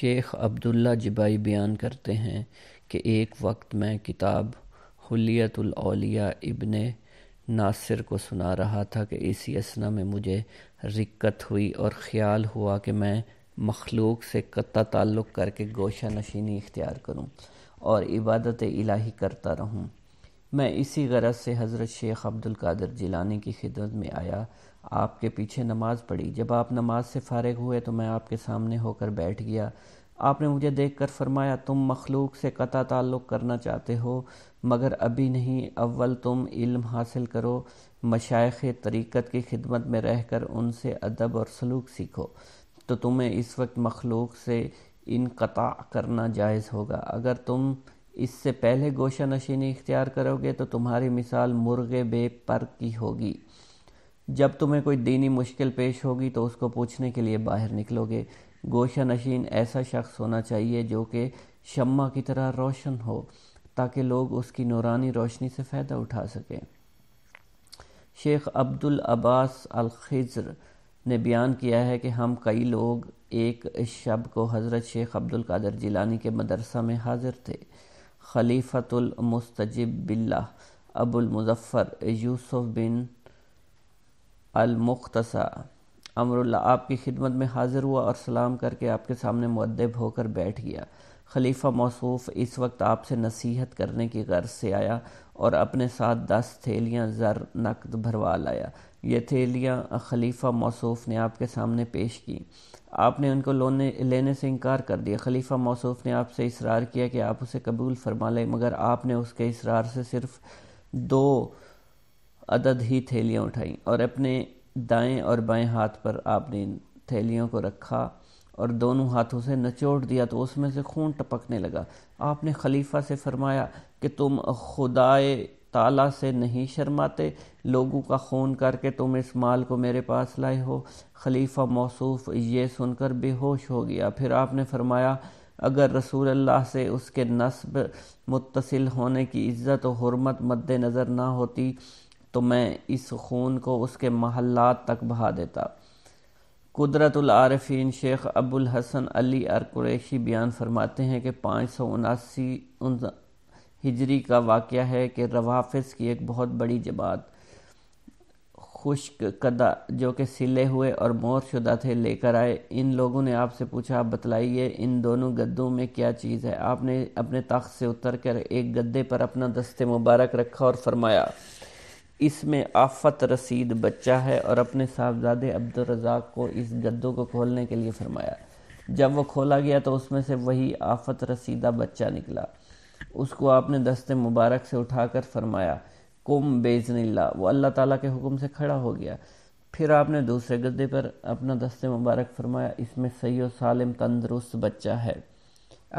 शेख अब्दुल्ला जिबाई बयान करते हैं कि एक वक्त मैं किताब हलियतुलौलिया इबन नासिर को सुना रहा था कि इसी असना में मुझे रिक्कत हुई और ख़्याल हुआ कि मैं मखलूक से कत्ता ताल्लुक़ करके गोशा नशीनी इख्तियार करूं और इबादत इलाही करता रहूं मैं इसी गरज से हज़रत शेख अब्दुल कादर जिलानी की खिदमत में आया आपके पीछे नमाज़ पढ़ी जब आप नमाज से फ़ारग हुए तो मैं आपके सामने होकर बैठ गया आपने मुझे देख कर फरमाया तुम मखलूक से कता ताल्लुक़ करना चाहते हो मगर अभी नहीं अव्वल तुम इल्म हासिल करो मशाइ तरीक़त की खिदमत में रह कर उनसे अदब और सलूक सीखो तो तुम्हें इस वक्त मखलूक से कता करना जायज़ होगा अगर तुम इससे पहले गोशा नशीनी इख्तियार करोगे तो तुम्हारी मिसाल मुर्गे बेपर की होगी जब तुम्हें कोई दीनी मुश्किल पेश होगी तो उसको पूछने के लिए बाहर निकलोगे गोशा नशीन ऐसा शख्स होना चाहिए जो कि शम्मा की तरह रोशन हो ताकि लोग उसकी नूरानी रोशनी से फ़ायदा उठा सकें शेख अब्दुल अब्बास अल खिज़र ने बयान किया है कि हम कई लोग एक शब को हज़रत शेख अब्दुल कादर जिलानी के मदरसा में हाजिर थे खलीफतुल मुस्तजिब बिल्ला अबुल मुजफ़्फ़र यूसुफ बिन अलमुख्तसा अमरुल्ला आपकी खिदमत में हाजिर हुआ और सलाम करके आपके सामने मुद्दब होकर बैठ गया खलीफा मौसूफ इस वक्त आपसे नसीहत करने की गर्ज से आया और अपने साथ दस थैलियाँ ज़र नकद भरवा लाया ये थैलियाँ खलीफा मौसूफ ने आपके सामने पेश की आपने उनको लोने लेने से इनकार कर दिया खलीफा मौसूफ ने आपसे इसरार किया कि आप उसे कबूल फरमा लें मगर आपने उसके इसरार से सिर्फ दो अदद ही थैलियाँ उठाईं और अपने दाएं और बाएं हाथ पर आपने इन थैलियों को रखा और दोनों हाथों से नचोड़ दिया तो उसमें से खून टपकने लगा आपने खलीफा से फरमाया कि तुम खुदाए ताला से नहीं शर्माते लोगों का खून करके तुम इस माल को मेरे पास लाए हो खलीफा मौसूफ ये सुनकर बेहोश हो गया फिर आपने फरमाया अगर रसूल अल्लाह से उसके नस्ब मुतसिल होने की इज़्ज़त और हरमत मद्द नज़र ना होती तो मैं इस खून को उसके महल्लात तक बहा देता कुदरतुल आरफीन शेख अबुल हसन अली अरकुरेशी बयान फरमाते हैं कि पाँच सौ उनासी हिजरी का वाक़ है कि रवाफिस की एक बहुत बड़ी जमात खुश्क कदा जो कि सिले हुए और मोर शुदा थे लेकर आए इन लोगों ने आपसे पूछा आप बतलाइए इन दोनों गद्दों में क्या चीज़ है आपने अपने तख्त से उतर कर एक गद्दे पर अपना दस्ते मुबारक रखा और फरमाया इसमें आफत रसीद बच्चा है और अपने साहबजादे अब्दुलरजाक को इस गद्दों को खोलने के लिए फरमाया जब वो खोला गया तो उसमें से वही आफत रसीदा बच्चा निकला उसको आपने दस्ते मुबारक से उठाकर फरमाया कुम बेजनिल्ला वो अल्लाह ताला के हुक्म से खड़ा हो गया फिर आपने दूसरे गद्दे पर अपना दस्ते मुबारक फरमाया इसमें सही सालम तंदरुस्त बच्चा है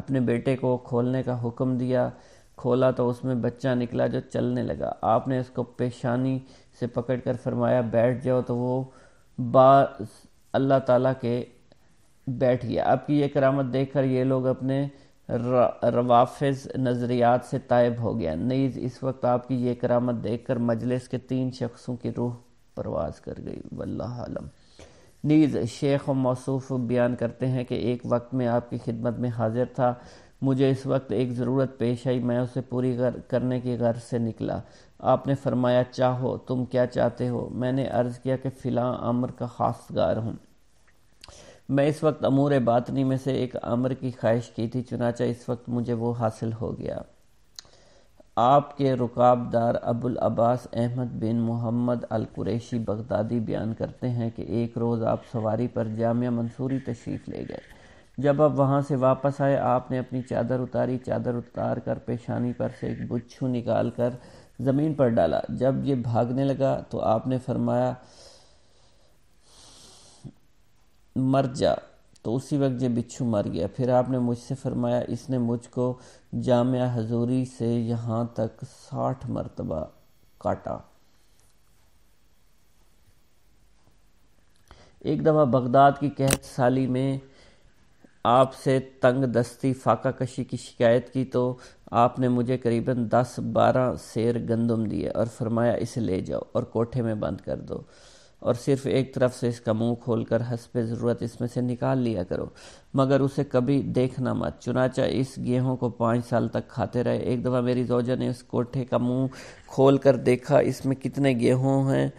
अपने बेटे को खोलने का हुक्म दिया खोला तो उसमें बच्चा निकला जो चलने लगा आपने उसको पेशानी से पकड़ कर फरमाया बैठ जाओ तो वो बा अल्लाह ताला के बैठ गया आपकी ये करामत देखकर ये लोग अपने रवाफज नज़रियात से तायब हो गया नीज इस वक्त आपकी ये करामत देखकर मजलिस के तीन शख्सों की रूह परवाज कर गई वल्लम नीज शेख व मौसूफ बयान करते हैं कि एक वक्त में आपकी खिदमत में हाजिर था मुझे इस वक्त एक ज़रूरत पेश आई मैं उसे पूरी कर, करने के घर से निकला आपने फरमाया चाहो तुम क्या चाहते हो मैंने अर्ज़ किया कि फ़िलहाल अमर का खासगार हूँ मैं इस वक्त अमूर बातनी में से एक अमर की ख्वाहिश की थी चुनाचा इस वक्त मुझे वो हासिल हो गया आपके रुकाबदार अबुल अब्बास अहमद बिन मोहम्मद अल कुरैशी बगदादी बयान करते हैं कि एक रोज़ आप सवारी पर जामिया मंसूरी तशरीफ़ ले गए जब आप वहाँ से वापस आए आपने अपनी चादर उतारी चादर उतार कर पेशानी पर से एक बुच्छू निकाल कर ज़मीन पर डाला जब ये भागने लगा तो आपने फरमाया मर जा तो उसी वक्त ये बिच्छू मर गया फिर आपने मुझसे फरमाया इसने मुझको जामिया हजूरी से यहाँ तक साठ मरतबा काटा एक दफ़ा बगदाद की कहत साली में आपसे तंग दस्ती फाका कशी की शिकायत की तो आपने मुझे करीबन दस बारह शेर गंदम दिए और फरमाया इसे ले जाओ और कोठे में बंद कर दो और सिर्फ एक तरफ से इसका मुंह खोलकर हसब ज़रूरत इसमें से निकाल लिया करो मगर उसे कभी देखना मत चुनाचा इस गेहूं को पाँच साल तक खाते रहे एक दफ़ा मेरी जोजा ने उस कोठे का मुंह खोल कर देखा इसमें कितने गेहूं हैं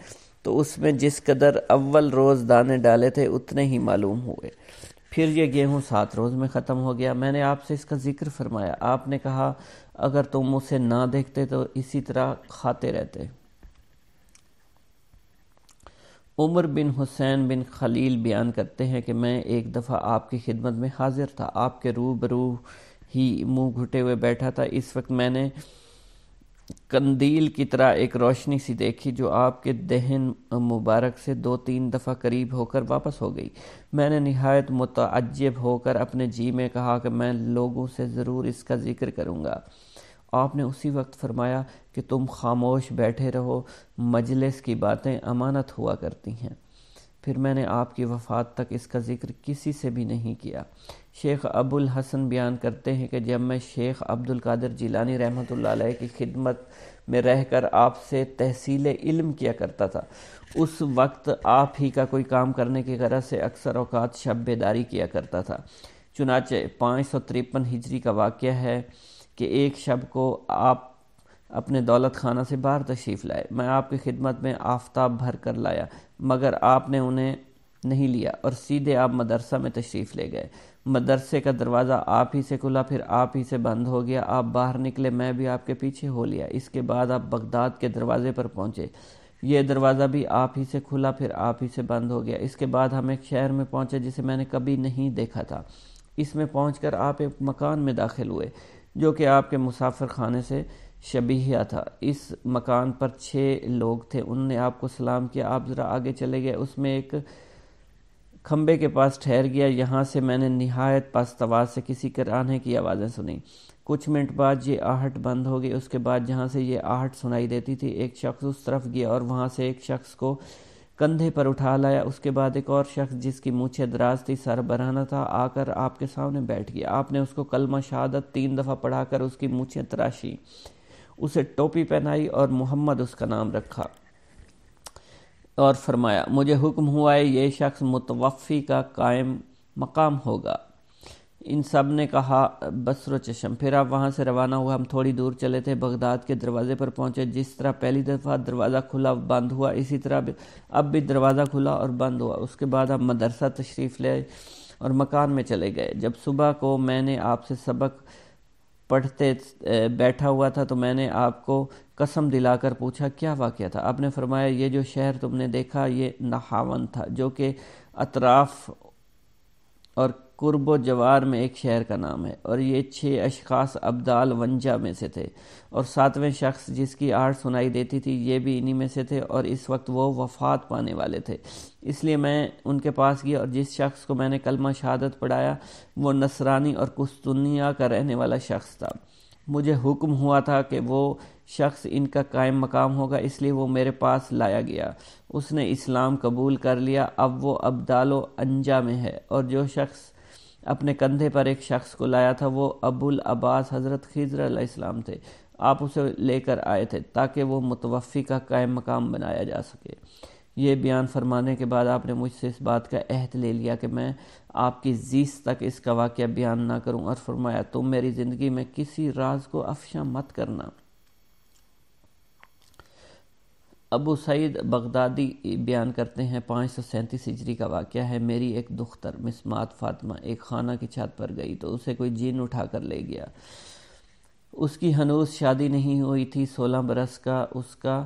तो उसमें जिस कदर अव्वल रोज़ दाने डाले थे उतने ही मालूम हुए फिर ये गेहूँ सात रोज़ में ख़त्म हो गया मैंने आपसे इसका ज़िक्र फरमाया आपने कहा अगर तुम उसे ना देखते तो इसी तरह खाते रहते उमर बिन हुसैन बिन खलील बयान करते हैं कि मैं एक दफ़ा आपकी खिदमत में हाजिर था आपके रूबरू ही मुंह घुटे हुए बैठा था इस वक्त मैंने कंदील की तरह एक रोशनी सी देखी जो आपके दहन मुबारक से दो तीन दफ़ा करीब होकर वापस हो गई मैंने नहायत मतजब होकर अपने जी में कहा कि मैं लोगों से ज़रूर इसका ज़िक्र करूँगा आपने उसी वक्त फरमाया कि तुम खामोश बैठे रहो मजलिस की बातें अमानत हुआ करती हैं फिर मैंने आपकी वफ़ात तक इसका ज़िक्र किसी से भी नहीं किया शेख अबुल हसन बयान करते हैं कि जब मैं शेख अब्दुल कादिर जिलानी रहमत की खिदमत में रहकर आपसे तहसील इल्म किया करता था उस वक्त आप ही का कोई काम करने की गरज से अक्सर अवकात शब बेदारी किया करता था चुनाचे पाँच सौ तिरपन हिजरी का वाक़ है कि एक शब को आप अपने दौलत खाना से बाहर तशरीफ़ लाए मैं आपकी खिदमत में आफ्ताब भर कर लाया मगर आपने उन्हें नहीं लिया और सीधे आप मदरसा में तशरीफ़ ले गए मदरसे का दरवाज़ा आप ही से खुला फिर आप ही से बंद हो गया आप बाहर निकले मैं भी आपके पीछे हो लिया इसके बाद आप बगदाद के दरवाज़े पर पहुँचे ये दरवाज़ा भी आप ही से खुला फिर आप ही से बंद हो गया इसके बाद हम एक शहर में पहुँचे जिसे मैंने कभी नहीं देखा था इसमें पहुँच आप एक मकान में दाखिल हुए जो कि आपके मुसाफिर खाने से शबीहिया था इस मकान पर छः लोग थे उनने आपको सलाम किया आप ज़रा आगे चले गए उसमें एक खम्बे के पास ठहर गया यहाँ से मैंने नहायत पास्तवाज से किसी कराने की आवाज़ें सुनी कुछ मिनट बाद ये आहट बंद हो गई उसके बाद जहाँ से ये आहट सुनाई देती थी एक शख्स उस तरफ गया और वहाँ से एक शख्स को कंधे पर उठा लाया उसके बाद एक और शख्स जिसकी मूछे दराज थी सर बराना था आकर आपके सामने बैठ गया आपने उसको कलमा शहादत तीन दफ़ा पढ़ाकर उसकी मूछें तराशी उसे टोपी पहनाई और मोहम्मद उसका नाम रखा और फरमाया मुझे हुक्म हुआ है ये शख्स मुतवफ़ी का कायम मकाम होगा इन सब ने कहा बसरो चशम फिर आप वहाँ से रवाना हुआ हम थोड़ी दूर चले थे बगदाद के दरवाजे पर पहुँचे जिस तरह पहली दफ़ा दरवाज़ा खुला बंद हुआ इसी तरह अब भी दरवाज़ा खुला और बंद हुआ उसके बाद आप मदरसा तशरीफ़ ले और मकान में चले गए जब सुबह को मैंने आपसे सबक पढ़ते बैठा हुआ था तो मैंने आपको कसम दिलाकर पूछा क्या वाक़ था आपने फरमाया ये जो शहर तुमने देखा ये नहावन था जो कि अतराफ़ और कुर्ब जवार में एक शहर का नाम है और ये छः अशखास अब्दाल वंजा में से थे और सातवें शख्स जिसकी आड़ सुनाई देती थी ये भी इन्हीं में से थे और इस वक्त वो वफात पाने वाले थे इसलिए मैं उनके पास गया और जिस शख्स को मैंने कलमा शहादत पढ़ाया वो नसरानी और कुस्तुनिया का रहने वाला शख्स था मुझे हुक्म हुआ था कि वो शख्स इनका कायम मकाम होगा इसलिए वो मेरे पास लाया गया उसने इस्लाम कबूल कर लिया अब वो अब्दालो अंजा में है और जो शख्स अपने कंधे पर एक शख्स को लाया था वो अबुल अब्बास हज़रत खिजर इस्लाम थे आप उसे लेकर आए थे ताकि वो मुतवफ़ी का कायम मकाम बनाया जा सके ये बयान फरमाने के बाद आपने मुझसे इस बात का अहद ले लिया कि मैं आपकी जीस तक इसका वाक्य बयान ना करूं और फरमाया तुम मेरी ज़िंदगी में किसी राज को अफशा मत करना अबू सईद बगदादी बयान करते हैं पाँच सौ सैंतीस हिजरी का वाक्य है मेरी एक दुख्तर मिसमात फातिमा एक खाना की छत पर गई तो उसे कोई जीन उठा कर ले गया उसकी हनूस शादी नहीं हुई थी सोलह बरस का उसका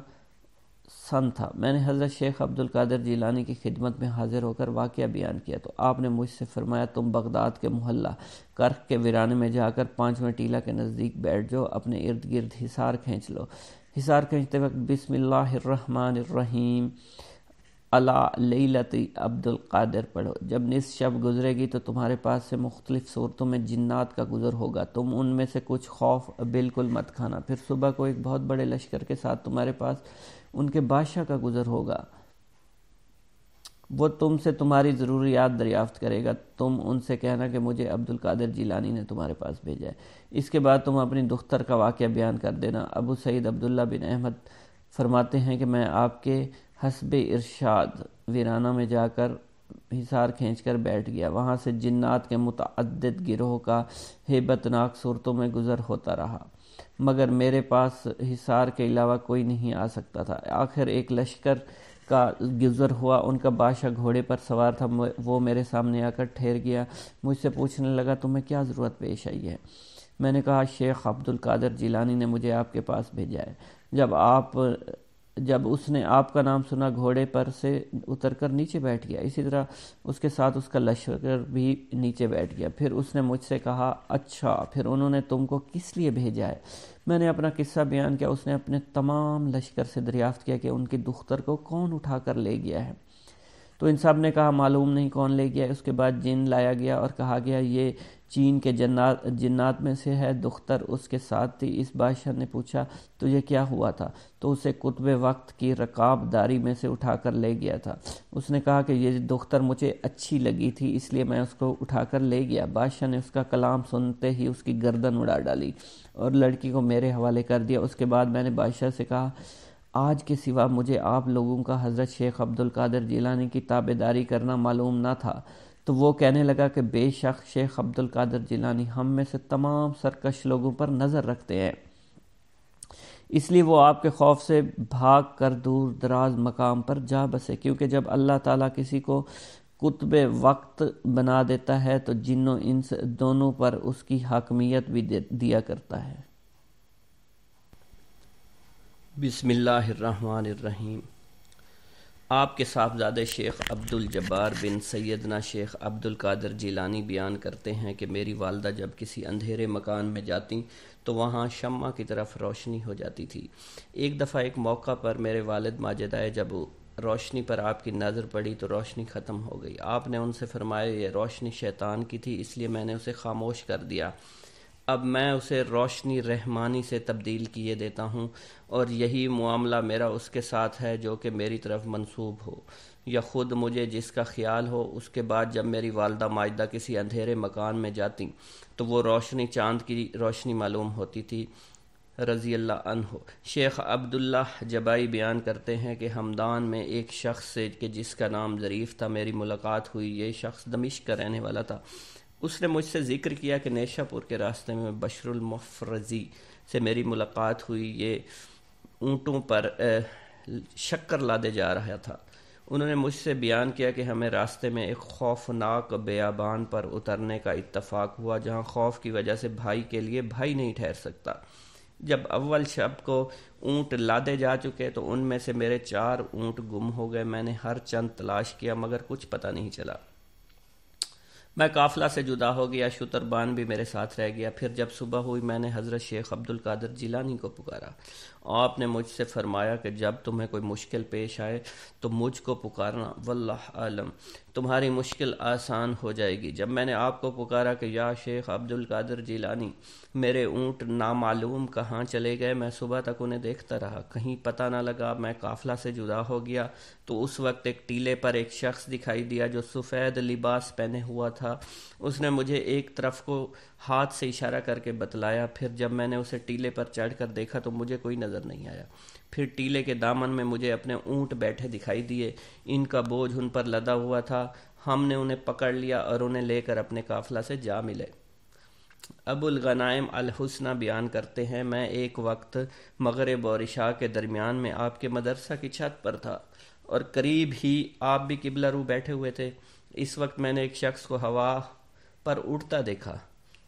सन था मैंने हज़रत शेख अब्दुल कादिर जीलानी की खिदमत में हाजिर होकर वाक्य बयान किया तो आपने मुझसे फरमाया तुम बगदाद के मोहल्ला कर्क के वीराने में जाकर पाँचवें टीला के नज़दीक बैठ जाओ अपने इर्द गिर्द हिसार खींच लो हिसार खींचते वक्त बिसमीम अला अब्दुल कादिर पढ़ो जब निस शब गुजरेगी तो तुम्हारे पास से मुख्तलिफ़ सूरतों में जिन्नात का गुजर होगा तुम उनमें से कुछ खौफ बिल्कुल मत खाना फिर सुबह को एक बहुत बड़े लश्कर के साथ तुम्हारे पास उनके बादशाह का गुज़र होगा वो तुमसे तुम्हारी ज़रूरियात दरियाफ्त करेगा तुम उनसे कहना कि मुझे अब्दुल कादिर जिलानी ने तुम्हारे पास भेजा है इसके बाद तुम अपनी दुख्तर का वाक़ बयान कर देना अबू सईद अब्दुल्ला बिन अहमद फरमाते हैं कि मैं आपके हसब इरशाद वीराना में जाकर हिसार खींच कर बैठ गया वहाँ से जिन्नात के मुतद गिरोह का हेबतनाक सूरतों में गुज़र होता रहा मगर मेरे पास हिसार के अलावा कोई नहीं आ सकता था आखिर एक लश्कर का गुजर हुआ उनका बादशाह घोड़े पर सवार था वो मेरे सामने आकर ठहर गया मुझसे पूछने लगा तुम्हें क्या ज़रूरत पेश आई है मैंने कहा शेख अब्दुल कादर जिलानी ने मुझे आपके पास भेजा है जब आप जब उसने आपका नाम सुना घोड़े पर से उतरकर नीचे बैठ गया इसी तरह उसके साथ उसका लश्कर भी नीचे बैठ गया फिर उसने मुझसे कहा अच्छा फिर उन्होंने तुमको किस लिए भेजा है मैंने अपना किस्सा बयान किया उसने अपने तमाम लश्कर से दरियाफ्त किया कि उनकी दुख्तर को कौन उठा कर ले गया है तो इन सब ने कहा मालूम नहीं कौन ले गया उसके बाद जिन लाया गया और कहा गया ये चीन के जन्नात जन्नात में से है दुख्तर उसके साथ थी इस बादशाह ने पूछा तुझे क्या हुआ था तो उसे कुतब वक्त की रकाबदारी में से उठाकर ले गया था उसने कहा कि ये दुख्तर मुझे अच्छी लगी थी इसलिए मैं उसको उठाकर ले गया बादशाह ने उसका कलाम सुनते ही उसकी गर्दन उड़ा डाली और लड़की को मेरे हवाले कर दिया उसके बाद मैंने बादशाह से कहा आज के सिवा मुझे आप लोगों का हज़रत शेख अब्दुल कादर जिलानी की ताबेदारी करना मालूम ना था तो वो कहने लगा कि बेशक शेख अब्दुल कादर जिलानी हम में से तमाम सरकश लोगों पर नज़र रखते हैं इसलिए वो आपके खौफ से भाग कर दूर दराज मकाम पर जा बसे क्योंकि जब अल्लाह ताला किसी को कुतब वक्त बना देता है तो जिनों इन दोनों पर उसकी हाकमियत भी दिया करता है बिस्मिल्लाहिर्रहमानिर्रहीम आपके साहबजादे शेख अब्दुल जब्बार बिन सैदना शेख अब्दुल कादर जीलानी बयान करते हैं कि मेरी वालदा जब किसी अंधेरे मकान में जाती तो वहाँ शम्मा की तरफ रोशनी हो जाती थी एक दफ़ा एक मौका पर मेरे वालद माजद आए जब रोशनी पर आपकी नज़र पड़ी तो रोशनी ख़त्म हो गई आपने उनसे फरमाया ये रोशनी शैतान की थी इसलिए मैंने उसे खामोश कर दिया अब मैं उसे रोशनी रहमानी से तब्दील किए देता हूँ और यही मामला मेरा उसके साथ है जो कि मेरी तरफ मंसूब हो या ख़ुद मुझे जिसका ख्याल हो उसके बाद जब मेरी वालदा माजदा किसी अंधेरे मकान में जाती तो वो रोशनी चांद की रोशनी मालूम होती थी रज़ी अल्लाह शेख अब्दुल्ला जबाई बयान करते हैं कि हमदान में एक शख्स से कि जिसका नाम ज़रीफ़ था मेरी मुलाकात हुई ये शख्स दमिश का रहने वाला था उसने मुझसे ज़िक्र किया कि नेशापुर के रास्ते में बशरुल से मेरी मुलाकात हुई ये ऊँटों पर शक्कर लादे जा रहा था उन्होंने मुझसे बयान किया कि हमें रास्ते में एक खौफनाक बेयाबान पर उतरने का इत्तफाक हुआ जहां खौफ की वजह से भाई के लिए भाई नहीं ठहर सकता जब अव्वल शब को ऊंट लादे जा चुके तो उनमें से मेरे चार ऊंट गुम हो गए मैंने हर चंद तलाश किया मगर कुछ पता नहीं चला मैं काफिला से जुदा हो गया शुतरबान भी मेरे साथ रह गया फिर जब सुबह हुई मैंने हज़रत शेख अब्दुल कादर जिलानी को पुकारा आपने मुझसे फरमाया कि जब तुम्हें कोई मुश्किल पेश आए तो मुझको पुकारना वल्लाह आलम तुम्हारी मुश्किल आसान हो जाएगी जब मैंने आपको पुकारा कि या शेख अब्दुल कादर जिलानी मेरे ऊँट नामालूम कहाँ चले गए मैं सुबह तक उन्हें देखता रहा कहीं पता ना लगा मैं काफिला से जुदा हो गया तो उस वक्त एक टीले पर एक शख्स दिखाई दिया जो सफ़ेद लिबास पहने हुआ था उसने मुझे एक तरफ को हाथ से इशारा करके बतलाया फिर जब मैंने उसे टीले पर चढ़ कर देखा तो मुझे कोई नज़र नजर नहीं आया फिर टीले के दामन में मुझे अपने ऊँट बैठे दिखाई दिए इनका बोझ उन पर लदा हुआ था हमने उन्हें पकड़ लिया और उन्हें लेकर अपने काफिला से जा मिले अबुल गनाइम अल हुसना बयान करते हैं मैं एक वक्त मगरब और इशा के दरमियान में आपके मदरसा की छत पर था और करीब ही आप भी किबला रू बैठे हुए थे इस वक्त मैंने एक शख्स को हवा पर उड़ता देखा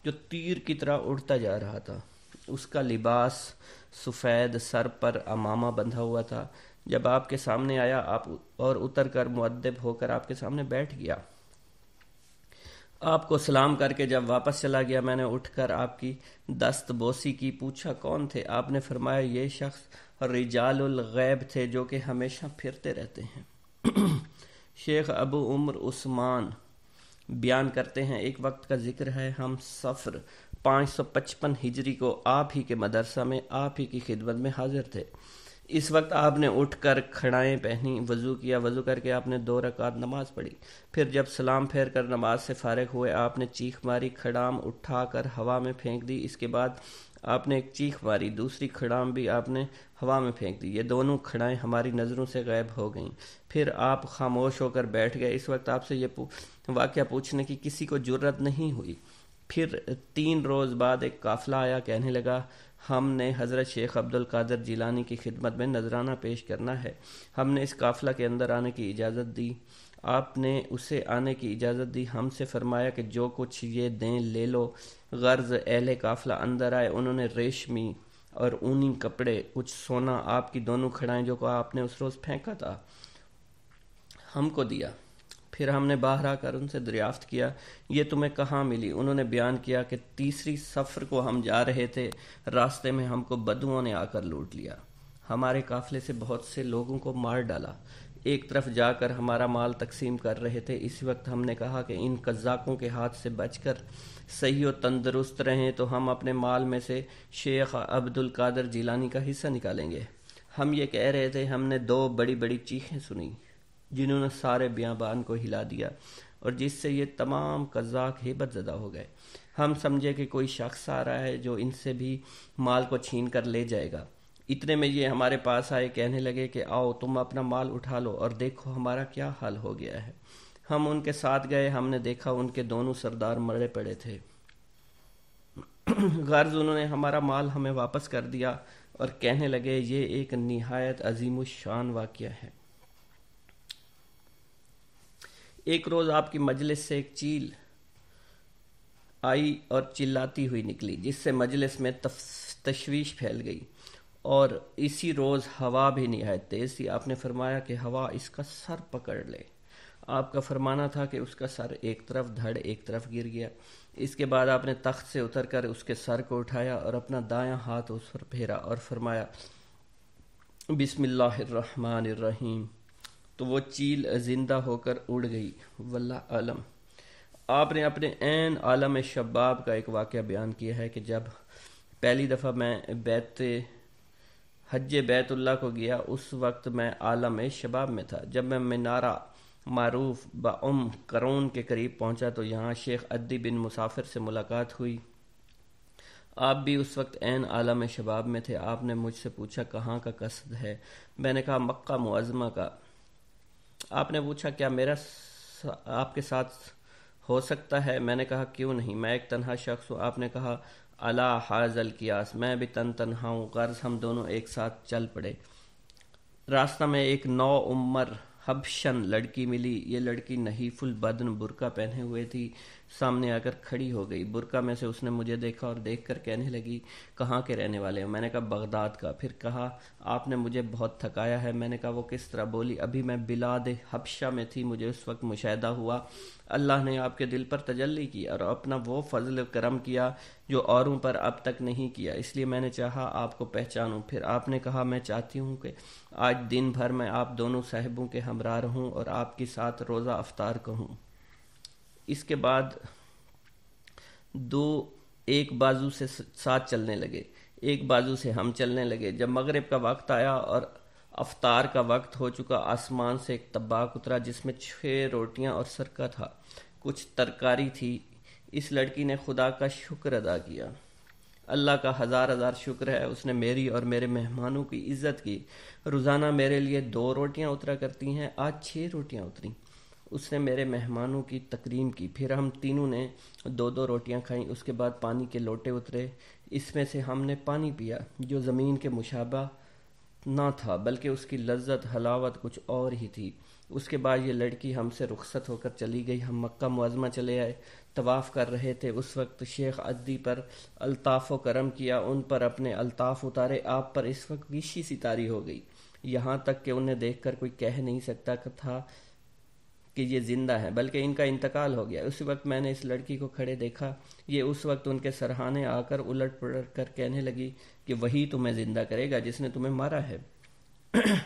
जो तीर की तरह उड़ता जा रहा था उसका लिबास सफ़ेद सर पर अमामा बंधा हुआ था जब आपके सामने आया आप और उतर कर मुद्दब होकर आपके सामने बैठ गया आपको सलाम करके जब वापस चला गया मैंने उठकर आपकी दस्त बोसी की पूछा कौन थे आपने फरमाया ये शख्स रिजालुल गैब थे जो कि हमेशा फिरते रहते हैं शेख अबू उम्र उस्मान बयान करते हैं एक वक्त का जिक्र है हम सफ़र 555 हिजरी को आप ही के मदरसा में आप ही की खिदमत में हाजिर थे इस वक्त आपने उठकर खड़ाएँ पहनी वज़ू किया वज़ू करके आपने दो रकात नमाज़ पढ़ी फिर जब सलाम फेर कर नमाज से फारग हुए आपने चीख मारी खड़ाम उठा कर हवा में फेंक दी इसके बाद आपने एक चीख मारी दूसरी खड़ाम भी आपने हवा में फेंक दी ये दोनों खड़ाएँ हमारी नज़रों से गायब हो गईं फिर आप खामोश होकर बैठ गए इस वक्त आपसे ये वाक्य पूछने की किसी को ज़रूरत नहीं हुई फिर तीन रोज़ बाद एक काफ़िला आया कहने लगा हमने हज़रत शेख अब्दुल कादर जिलानी की खिदमत में नजराना पेश करना है हमने इस काफ़िला के अंदर आने की इजाज़त दी आपने उसे आने की इजाज़त दी हमसे फरमाया कि जो कुछ ये दें ले लो गर्ज अहल काफ़िला अंदर आए उन्होंने रेशमी और ऊनी कपड़े कुछ सोना आपकी दोनों खड़ाएं जो आपने उस रोज़ फेंका था हमको दिया फिर हमने बाहर आकर उनसे दरियाफ्त किया ये तुम्हें कहाँ मिली उन्होंने बयान किया कि तीसरी सफ़र को हम जा रहे थे रास्ते में हमको बदुओं ने आकर लूट लिया हमारे काफ़िले से बहुत से लोगों को मार डाला एक तरफ जाकर हमारा माल तकसीम कर रहे थे इसी वक्त हमने कहा कि इन कज़ाकों के हाथ से बचकर सही और तंदरुस्त रहें तो हम अपने माल में से शेख अब्दुल कादर जिलानी का हिस्सा निकालेंगे हम ये कह रहे थे हमने दो बड़ी बड़ी चीखें सुनी जिन्होंने सारे बियाबान को हिला दिया और जिससे ये तमाम कज़ाक हेबत ज़दा हो गए हम समझे कि कोई शख्स आ रहा है जो इनसे भी माल को छीन कर ले जाएगा इतने में ये हमारे पास आए कहने लगे कि आओ तुम अपना माल उठा लो और देखो हमारा क्या हाल हो गया है हम उनके साथ गए हमने देखा उनके दोनों सरदार मरे पड़े थे गर्ज उन्होंने हमारा माल हमें वापस कर दिया और कहने लगे ये एक नहायत अजीम शान वाक़ है एक रोज़ आपकी मजलिस से एक चील आई और चिल्लाती हुई निकली जिससे मजलिस में तशवीश फैल गई और इसी रोज़ हवा भी नहायत तेज़ थी आपने फरमाया कि हवा इसका सर पकड़ ले आपका फरमाना था कि उसका सर एक तरफ धड़ एक तरफ गिर गया इसके बाद आपने तख्त से उतर कर उसके सर को उठाया और अपना दायां हाथ उस पर फेरा और फरमाया बिसमीम तो वो चील जिंदा होकर उड़ गई वल्ला आलम आपने अपने एन आलम शबाब का एक वाक्य बयान किया है कि जब पहली दफ़ा मैं बैत हज बैतुल्ला को गया उस वक्त मैं आलम शबाब में था जब मैं मीनारा मारूफ बाम करोन के करीब पहुंचा तो यहाँ शेख अद्दी बिन मुसाफिर से मुलाकात हुई आप भी उस वक्त एन आलम शबाब में थे आपने मुझसे पूछा कहाँ का कसद है मैंने कहा मक्का मुआजमा का आपने पूछा क्या मेरा आपके साथ हो सकता है मैंने कहा क्यों नहीं मैं एक तनहा शख्स हूँ आपने कहा अला हाजल कियास मैं भी तन तनहा हूँ गर्ज हम दोनों एक साथ चल पड़े रास्ता में एक नौ उम्र हबशन लड़की मिली ये लड़की फुल बदन बुरका पहने हुए थी सामने आकर खड़ी हो गई बुरका में से उसने मुझे देखा और देख कर कहने लगी कहाँ के रहने वाले हो मैंने कहा बगदाद का फिर कहा आपने मुझे बहुत थकाया है मैंने कहा वो किस तरह बोली अभी मैं बिलाद हबशा में थी मुझे उस वक्त मुशाह हुआ अल्लाह ने आपके दिल पर तजल्ली की और अपना वो फजल करम किया जो औरों पर अब तक नहीं किया इसलिए मैंने चाहा आपको पहचानूं फिर आपने कहा मैं चाहती हूं कि आज दिन भर मैं आप दोनों साहबों के हमरा रहूं और आपके साथ रोज़ा अफ्तार कहूँ इसके बाद दो एक बाजू से साथ चलने लगे एक बाजू से हम चलने लगे जब मगरिब का वक्त आया और अफतार का वक्त हो चुका आसमान से एक तब्बाक उतरा जिसमें छः रोटियां और सरका था कुछ तरकारी थी इस लड़की ने खुदा का शुक्र अदा किया अल्लाह का हज़ार हज़ार शुक्र है उसने मेरी और मेरे मेहमानों की इज़्ज़त की रोज़ाना मेरे लिए दो रोटियां उतरा करती हैं आज छः रोटियां उतरी उसने मेरे मेहमानों की तकरीम की फिर हम तीनों ने दो दो रोटियां खाई उसके बाद पानी के लोटे उतरे इसमें से हमने पानी पिया जो ज़मीन के मुशाबा ना था बल्कि उसकी लज्जत हलावत कुछ और ही थी उसके बाद ये लड़की हमसे रुखसत होकर चली गई हम मक्का मुआजमा चले आए तवाफ़ कर रहे थे उस वक्त शेख अद्दी पर अल्ताफ़ करम किया उन पर अपने अल्ताफ़ उतारे आप पर इस वक्त विशी सितारी हो गई यहाँ तक कि उन्हें देखकर कोई कह नहीं सकता था कि ये ज़िंदा हैं बल्कि इनका इंतकाल हो गया उस वक्त मैंने इस लड़की को खड़े देखा ये उस वक्त उनके सरहाने आकर उलट पलट कर कहने लगी कि वही तुम्हें ज़िंदा करेगा जिसने तुम्हें मारा है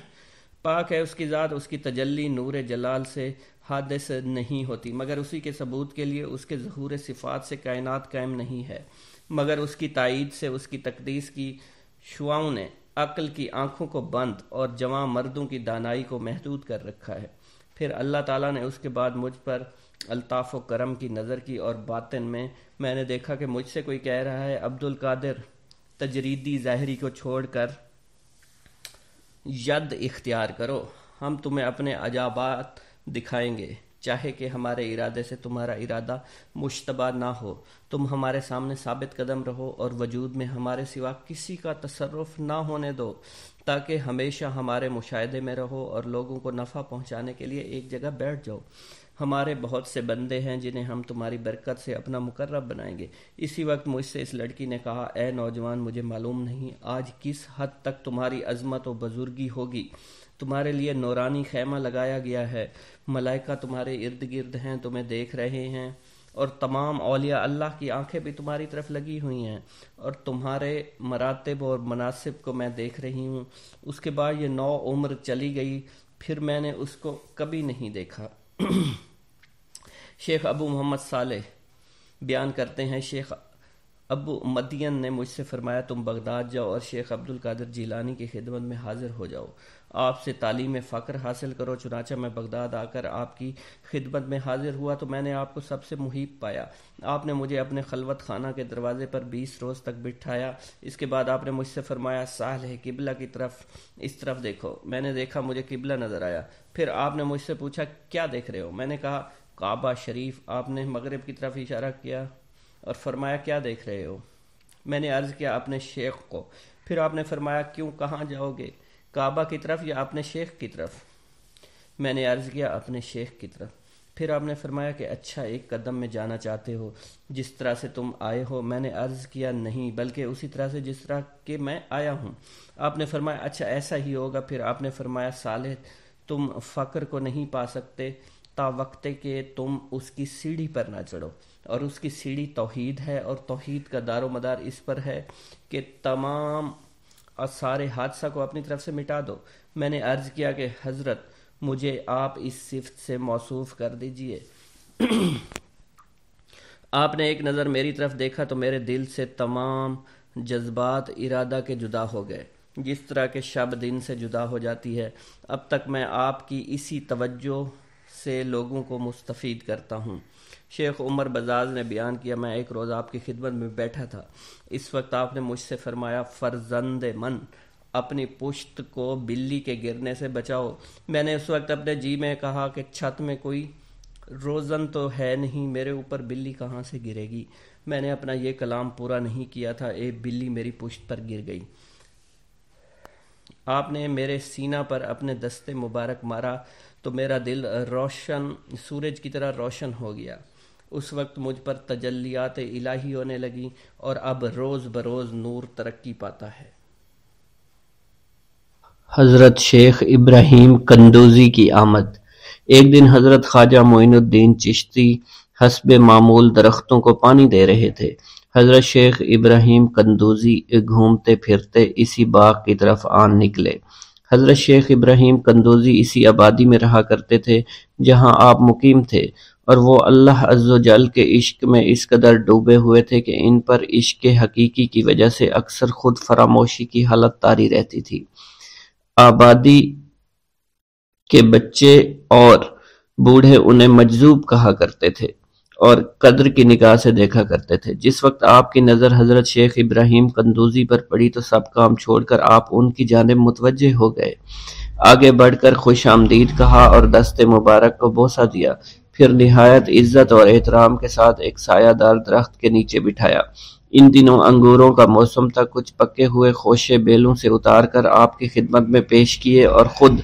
पाक है उसकी ज़ात उसकी तजल्ली नूर जलाल से हादस नहीं होती मगर उसी के सबूत के लिए उसके जहूर सिफात से कायनात कायम नहीं है मगर उसकी तइद से उसकी तकदीस की शुआओं ने अक्ल की आंखों को बंद और जवां मर्दों की दानाई को महदूद कर रखा है फिर अल्लाह ताला ने उसके बाद मुझ पर अल्ताफ़ करम की नज़र की और बातिन में मैंने देखा कि मुझसे कोई कह रहा है अब्दुल कादिर तजरीदी ज़ाहरी को छोड़कर यद इख्तियार करो हम तुम्हें अपने अजाबात दिखाएंगे चाहे कि हमारे इरादे से तुम्हारा इरादा मुशतबा ना हो तुम हमारे सामने साबित कदम रहो और वजूद में हमारे सिवा किसी का तसरफ ना होने दो ताकि हमेशा हमारे मुशाहदे में रहो और लोगों को नफ़ा पहुंचाने के लिए एक जगह बैठ जाओ हमारे बहुत से बंदे हैं जिन्हें हम तुम्हारी बरकत से अपना मुकर्रब बनाएंगे इसी वक्त मुझसे इस लड़की ने कहा ए नौजवान मुझे मालूम नहीं आज किस हद तक तुम्हारी अजमत व बुजुर्गी होगी तुम्हारे लिए नौरानी खैमा लगाया गया है मलाइका तुम्हारे इर्द गिर्द हैं तुम्हें देख रहे हैं और तमाम अलिया अल्लाह की आंखें भी तुम्हारी तरफ लगी हुई हैं और तुम्हारे मरातब और मुनासिब को मैं देख रही हूँ उसके बाद ये नौ उम्र चली गई फिर मैंने उसको कभी नहीं देखा शेख अबू मोहम्मद साले बयान करते हैं शेख अबू मदियन ने मुझसे फरमाया तुम बगदाद जाओ और शेख अब्दुल कादर जीलानी की खिदमत में हाजिर हो जाओ आपसे तालीम फ़ख्र हासिल करो चुनाचा मैं बगदाद आकर आपकी खिदमत में हाजिर हुआ तो मैंने आपको सबसे मुहिब पाया आपने मुझे अपने खलवत खाना के दरवाजे पर बीस रोज़ तक बिठाया इसके बाद आपने मुझसे फरमाया साल है किबला की तरफ इस तरफ देखो मैंने देखा मुझे किबला नज़र आया फिर आपने मुझसे पूछा क्या देख रहे हो मैंने कहा काबा शरीफ आपने मगरब की तरफ इशारा किया और फरमाया क्या देख रहे हो मैंने अर्ज़ किया अपने शेख को फिर आपने फरमाया क्यों कहाँ जाओगे काबा की तरफ या अपने शेख की तरफ मैंने अर्ज़ किया अपने शेख की तरफ फिर आपने फरमाया कि अच्छा एक कदम में जाना चाहते हो जिस तरह से तुम आए हो मैंने अर्ज़ किया नहीं बल्कि उसी तरह से जिस तरह के मैं आया हूँ आपने फरमाया अच्छा ऐसा ही होगा फिर आपने फरमाया साले तुम फकर को नहीं पा सकते ता वक्त के तुम उसकी सीढ़ी पर ना चढ़ो और उसकी सीढ़ी तोहीद है और तोहीद का दारो मदार इस पर है कि तमाम और सारे हादसा को अपनी तरफ से मिटा दो मैंने अर्ज किया कि हजरत मुझे आप इस सिफत से मौसूफ कर दीजिए आपने एक नज़र मेरी तरफ देखा तो मेरे दिल से तमाम जज्बात इरादा के जुदा हो गए जिस तरह के शब दिन से जुदा हो जाती है अब तक मैं आपकी इसी तवज्जो से लोगों को मुस्तफ़ीद करता हूँ शेख उमर बजाज ने बयान किया मैं एक रोज़ आपकी खिदमत में बैठा था इस वक्त आपने मुझसे फरमाया फरजंद मन अपनी पुश्त को बिल्ली के गिरने से बचाओ मैंने उस वक्त अपने जी में कहा कि छत में कोई रोज़न तो है नहीं मेरे ऊपर बिल्ली कहाँ से गिरेगी मैंने अपना ये कलाम पूरा नहीं किया था ए बिल्ली मेरी पुश्त पर गिर गई आपने मेरे सीना पर अपने दस्ते मुबारक मारा तो मेरा दिल रोशन सूरज की तरह रोशन हो गया उस वक्त मुझ पर तजल्लियात इलाही होने लगी और अब रोज़ बरोज़ नूर तरक्की पाता है हज़रत शेख इब्राहिम कंदोजी की आमद एक दिन हज़रत ख्वाजा मोइनुद्दीन चिश्ती हसब मामूल दरख्तों को पानी दे रहे थे हज़रत शेख इब्राहिम कंदोजी घूमते फिरते इसी बाग की तरफ आन निकले हज़रत शेख इब्राहिम कंदोजी इसी आबादी में रहा करते थे जहां आप मुकीम थे और वो अल्लाह अज्जल के इश्क में इस कदर डूबे हुए थे कि इन पर इश्क हकीकी की वजह से अक्सर खुद फरामोशी की हालत तारी रहती थी आबादी के बच्चे और बूढ़े उन्हें मजजूब कहा करते थे और कदर की निगाह से देखा करते थे जिस वक्त आपकी नज़र हज़रत शेख इब्राहिम कंदूजी पर पड़ी तो सब काम छोड़कर आप उनकी जानब मुतवजे हो गए आगे बढ़कर खुश आमदीद कहा और दस्ते मुबारक को बोसा दिया फिर नहायत इज्जत और एहतराम के साथ एक सायादार दरख्त के नीचे बिठाया इन दिनों अंगूरों का मौसम था कुछ पके हुए खोशे बेलों से उतार कर आपकी खिदमत में पेश किए और खुद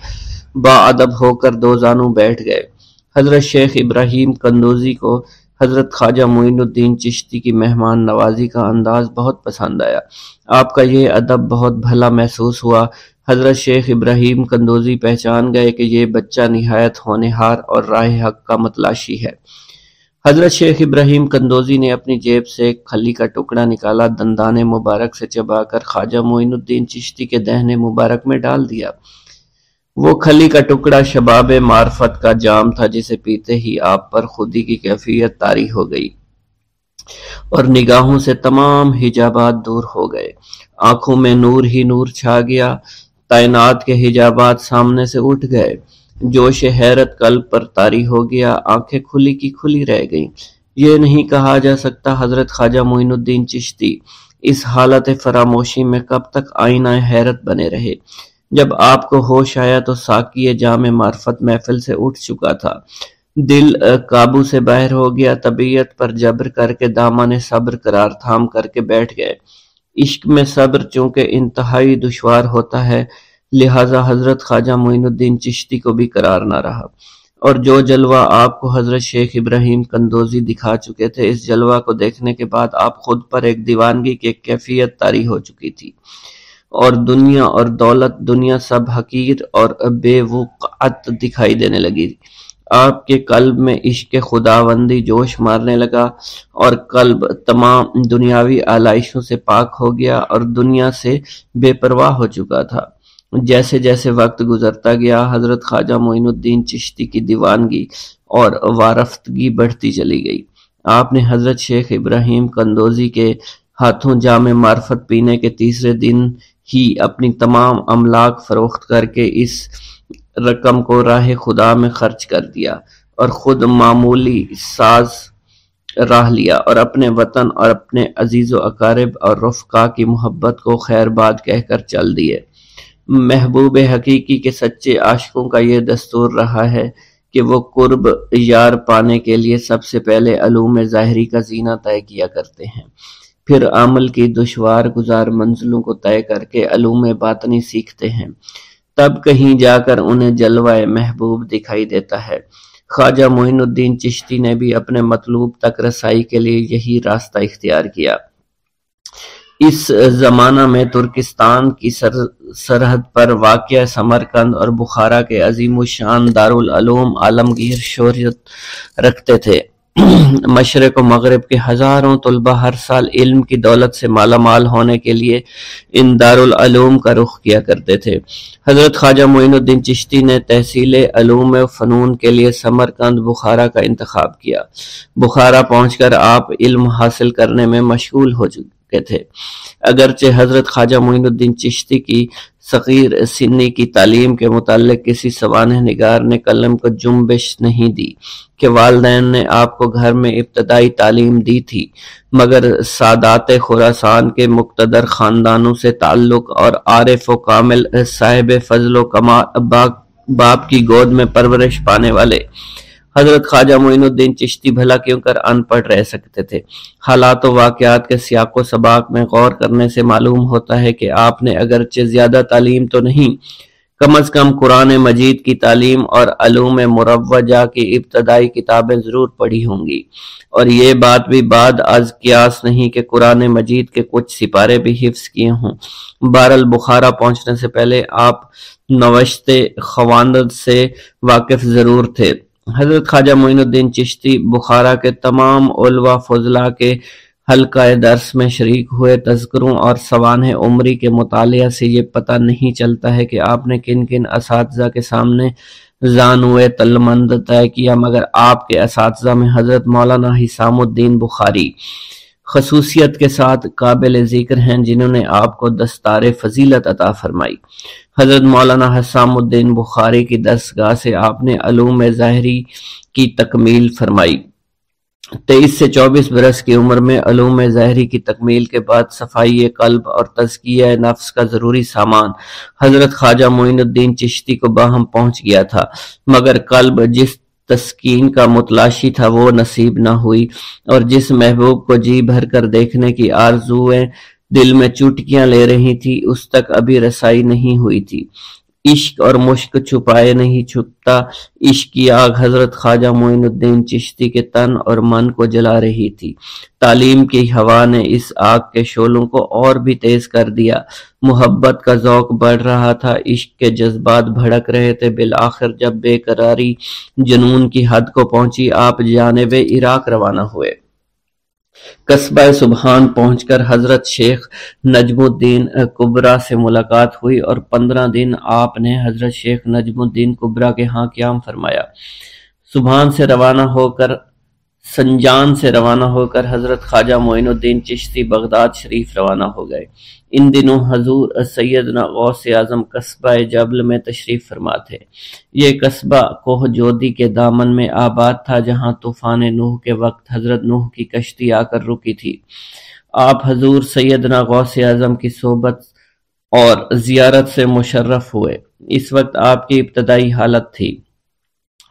बाअदब होकर दो जानू बैठ गए हज़रत शेख इब्राहिम कंदोजी को हज़रत ख्वाजा मोइनुद्दीन चिश्ती की मेहमान नवाजी का अंदाज़ बहुत पसंद आया आपका ये अदब बहुत भला महसूस हुआ हज़रत शेख इब्राहिम कंदोजी पहचान गए कि ये बच्चा नहायत होनहार और राह हक का मतलाशी है हज़रत शेख इब्राहिम कंदोजी ने अपनी जेब से एक खली का टुकड़ा निकाला दंदान मुबारक से चबाकर ख्वाजा मोइनुद्दीन चिश्ती के दहने मुबारक में डाल दिया वो खली का टुकड़ा शबाब मार्फत का जाम था जिसे पीते ही आप पर खुदी की कैफियत तारी हो गई और निगाहों से तमाम हिजाबात दूर हो गए आंखों में नूर ही नूर छा गया तैनात के हिजाबात सामने से उठ गए जोश हैरत कल पर तारी हो गया आंखें खुली की खुली रह गईं ये नहीं कहा जा सकता हजरत ख्वाजा मोइनुद्दीन चिश्ती इस हालत फरामोशी में कब तक आईना हैरत बने रहे जब आपको होश आया तो साकी जाम मार्फत महफिल से उठ चुका था दिल काबू से बाहर हो गया तबीयत पर जबर करके ने सब्र करार थाम करके बैठ गए इश्क में सब्र चूंकि इंतहाई दुशवार होता है लिहाजा हज़रत ख्वाजा मोइनुद्दीन चिश्ती को भी करार ना रहा और जो जलवा आपको हज़रत शेख इब्राहिम कंदोजी दिखा चुके थे इस जलवा को देखने के बाद आप खुद पर एक दीवानगी की कैफियत तारी हो चुकी थी और दुनिया और दौलत दुनिया सब हकीर और बेवक़त दिखाई देने लगी आपके कल्ब में इश्क खुदाबंदी जोश मारने लगा और कल्ब तमाम दुनियावी आलाइशों से पाक हो गया और दुनिया से बेपरवाह हो चुका था जैसे जैसे वक्त गुजरता गया हजरत ख्वाजा मोइनुद्दीन चिश्ती की दीवानगी और वारफ्तगी बढ़ती चली गई आपने हजरत शेख इब्राहिम कंदोजी के हाथों जाम मार्फत पीने के तीसरे दिन ही अपनी तमाम अमलाक फरोख्त करके इस रकम को राह खुदा में खर्च कर दिया और ख़ुद मामूली साज राह लिया और अपने वतन और अपने अजीज़ अकारब और रफका की मोहब्बत को खैरबाद कहकर चल दिए महबूब हकीकी के सच्चे आशकों का यह दस्तूर रहा है कि वो कुर्ब यार पाने के लिए सबसे पहले अलूम ज़ाहरी का जीना तय किया करते हैं फिर आमल की दुशवार गुजार मंजिलों को तय करके अलूम बातनी सीखते हैं तब कहीं जाकर उन्हें जलवाए महबूब दिखाई देता है ख्वाजा मोइनुद्दीन चिश्ती ने भी अपने मतलूब तक रसाई के लिए यही रास्ता इख्तियार किया इस जमाना में तुर्किस्तान की सर, सरहद पर वाक्य समरकंद और बुखारा के अजीम शान दारुलूम आलमगीर शोरियत रखते थे मशरक मगरब के हज़ारों तलबा हर साल इल्म की दौलत से माला माल होने के लिए इन दारूम का रुख किया करते थे हज़रत ख्वाजा मोइनुद्दीन चिश्ती ने तहसील अलूम फ़नून के लिए समरकंद बुखारा का इंतखब किया बुखारा पहुँच कर आप इल्म हासिल करने में मशगूल हो चुके चुके थे अगरचे हजरत ख्वाजा मोइनुद्दीन चिश्ती की सग़ीर सिन्नी की तालीम के मतलब किसी सवान निगार ने कलम को जुम्बिश नहीं दी कि वालदेन ने आपको घर में इब्तदाई तालीम दी थी मगर सादात खुरासान के मुक्तदर ख़ानदानों से ताल्लुक़ और आरिफ व कामिल साहिब फजल कमा बाप की गोद में परवरिश पाने वाले हजरत ख्वाजा मोइनुद्दीन चिश्ती भला क्यों कर अनपढ़ रह सकते थे हालात व वाक़ात के सियाको सबाक में गौर करने से मालूम होता है कि आपने अगरचे ज़्यादा तालीम तो नहीं कम अज़ कम कुरान मजीद की तालीम और अलूम मुरवजा की इब्तदाई किताबें ज़रूर पढ़ी होंगी और ये बात भी बाद आज क्यास नहीं कि कुरान मजीद के कुछ सिपारे भी हिफ्स किए हों बारल बुखारा पहुंचने से पहले आप नवशत खवानद से वाकिफ ज़रूर थे हज़रत ख्वाजा मोइनुद्दीन चिश्ती बुखारा के तमाम उलवा फजला के हल्का दर्स में शरीक हुए तस्करों और सवान उमरी के मुताल से ये पता नहीं चलता है कि आपने किन किन इस के सामने जान हुए तलमंद तय किया मगर आपके इस में हज़रत मौलाना हिसामुद्दीन बुखारी खसूसियत के साथ काबिल ज़िक्र हैं जिन्होंने आपको दस्तार फजीलत अता फरमाई हज़रत मौलाना हसामुद्दीन बुखारी की दसगाह से आपने अलूम ज़ाहरी की तकमील फरमाई तेईस से चौबीस बरस की उम्र में अलूम ज़ाहरी की तकमील के बाद सफाई कल्ब और तजकिया नफ्स का ज़रूरी सामान हज़रत ख्वाजा मोइनुद्दीन चिश्ती को बाहम पहुंच गया था मगर कल्ब जिस तस्कीन का मुतलाशी था वो नसीब ना हुई और जिस महबूब को जी भर कर देखने की आरजुएं दिल में चुटकियां ले रही थी उस तक अभी रसाई नहीं हुई थी इश्क और मुश्क छुपाए नहीं छुपता इश्क की आग हजरत ख्वाजा मोइनुद्दीन चिश्ती के तन और मन को जला रही थी तालीम की हवा ने इस आग के शोलों को और भी तेज कर दिया मोहब्बत का जौक बढ़ रहा था इश्क के जज्बात भड़क रहे थे बिल आखिर जब बेकरारी जुनून की हद को पहुंची आप वे इराक रवाना हुए कस्बा सुबहान पहुंचकर हजरत शेख नजमुद्दीन कुबरा से मुलाकात हुई और पंद्रह दिन आपने हजरत शेख नजमुद्दीन कुबरा के यहाँ क्याम फरमाया सुबहान से रवाना होकर संजान से रवाना होकर हज़रत ख्वाजा मोइनुद्दीन चिश्ती बगदाद शरीफ रवाना हो गए इन दिनों हजूर सैदना गौस आज़म कस्बा जबल में तशरीफ़ फरमा थे ये कस्बा कोह जोदी के दामन में आबाद था जहाँ तूफ़ान नूह के वक्त हज़रत नूह की कश्ती आकर रुकी थी आप हजूर सैदना गौस आज़म की सोबत और ज़ियारत से मुशर्रफ हुए इस वक्त आपकी इब्तदाई हालत थी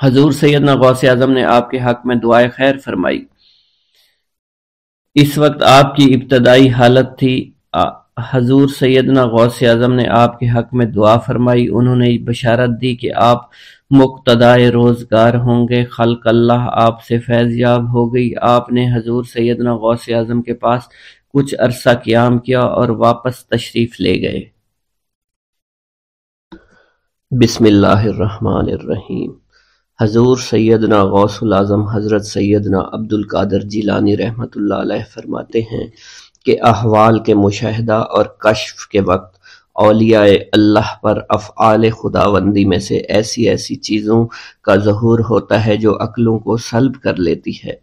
हजूर सैदना गौसे आजम ने आपके हक में दुआ खैर फरमाई इस वक्त आपकी इब्तदाई हालत थी हजूर सैदना गौस आजम ने आपके हक में दुआ फरमाई उन्होंने बशारत दी कि आप मुक्तदाय रोज़गार होंगे खल्क अल्लाह आपसे फैज़याब हो गई आपने हजूर सैदना गौस आजम के पास कुछ अरसा क्याम किया और वापस तशरीफ़ ले गए बिसमीम हज़ूर सैदना गौसल आज़म हज़रत सैदना अब्दुल कादर जीलानी रहमत फरमाते हैं कि अहवाल के मुशाह और कशफ के वक्त अलिया अल्लाह पर अफ़ाल खुदाबंदी में से ऐसी ऐसी चीज़ों का जहूर होता है जो अक्लों को सलब कर लेती है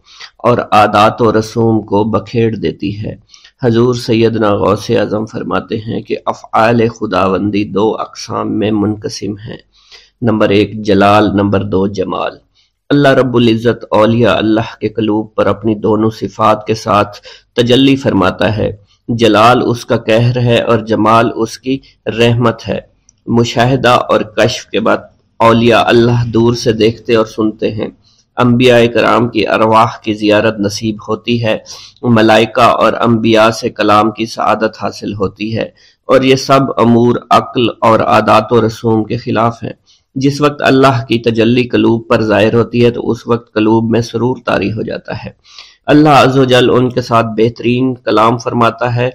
और आदात व रसूम को बखेड़ देती है हजूर सैदना गौस आज़म फरमाते हैं कि अफ़ाल खुदाबंदी दो अकसाम में मुनकसम हैं नंबर एक जलाल नंबर दो जमाल अल्लाह रबुल्ज़त अलिया अल्लाह के कलूब पर अपनी दोनों सिफात के साथ तजल्ली फरमाता है जलाल उसका कहर है और जमाल उसकी रहमत है मुशाहिदा और कश्फ के बाद अलिया अल्लाह दूर से देखते और सुनते हैं अम्बिया कराम की अरवाह की जियारत नसीब होती है मलाइका और अम्बिया से कलाम की सआदत हासिल होती है और ये सब अमूर अक्ल और आदात रसूम के खिलाफ हैं जिस वक्त अल्लाह की तजल्ली कलूब पर जाहिर होती है तो उस वक्त कलूब में सरूर तारी हो जाता है अल्लाह अजल उनके साथ बेहतरीन कलाम फरमाता है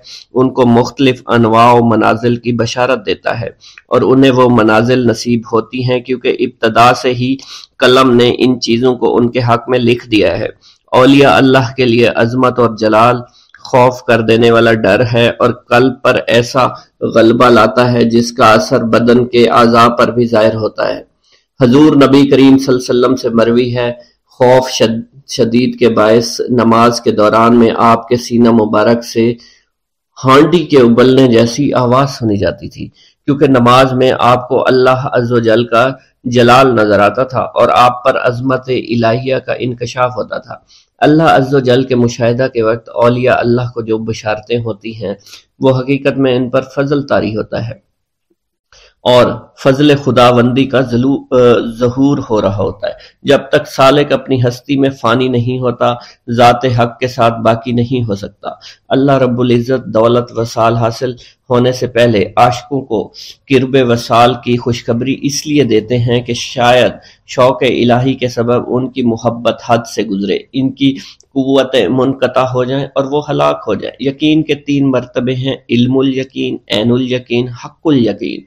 उनको मुख्तलिफ अनवा मनाजिल की बशारत देता है और उन्हें वो मनाजिल नसीब होती हैं क्योंकि इब्तदा से ही कलम ने इन चीज़ों को उनके हक में लिख दिया है अलिया अल्लाह के लिए अजमत और जलाल खौफ कर देने वाला डर है और कल पर ऐसा गलबा लाता है जिसका असर बदन के आज़ा पर भी जाहिर होता है हजूर नबी करीम सल्लम से मरवी है खौफ शद, शदीद के बायस नमाज के दौरान में आपके सीना मुबारक से हांडी के उबलने जैसी आवाज़ सुनी जाती थी क्योंकि नमाज में आपको अल्लाह अजल का जलाल नजर आता था और आप पर अजमत इलाहिया का इंकशाफ होता था अल्लाह अज्जल के मुशाह के वक्त अलिया अल्लाह को जो बशारतें होती हैं वो हकीकत में इन पर फजल तारी होता है और फजल खुदाबंदी का जहूर हो रहा होता है जब तक सालिक अपनी हस्ती में फानी नहीं होता ज़ात हक के साथ बाकी नहीं हो सकता अल्लाह रब्बुल इज़्ज़त दौलत वसाल हासिल होने से पहले आशकों को किरब वसाल की खुशखबरी इसलिए देते हैं कि शायद शौक इलाही के सबब उनकी मोहब्बत हद से गुजरे इनकी कुतें मुनकता हो जाएं और वो हलाक हो जाए यकीन के तीन मरतबे हैं इल्मुल यकीन ऐनुल यकीन हक्कुल यकीन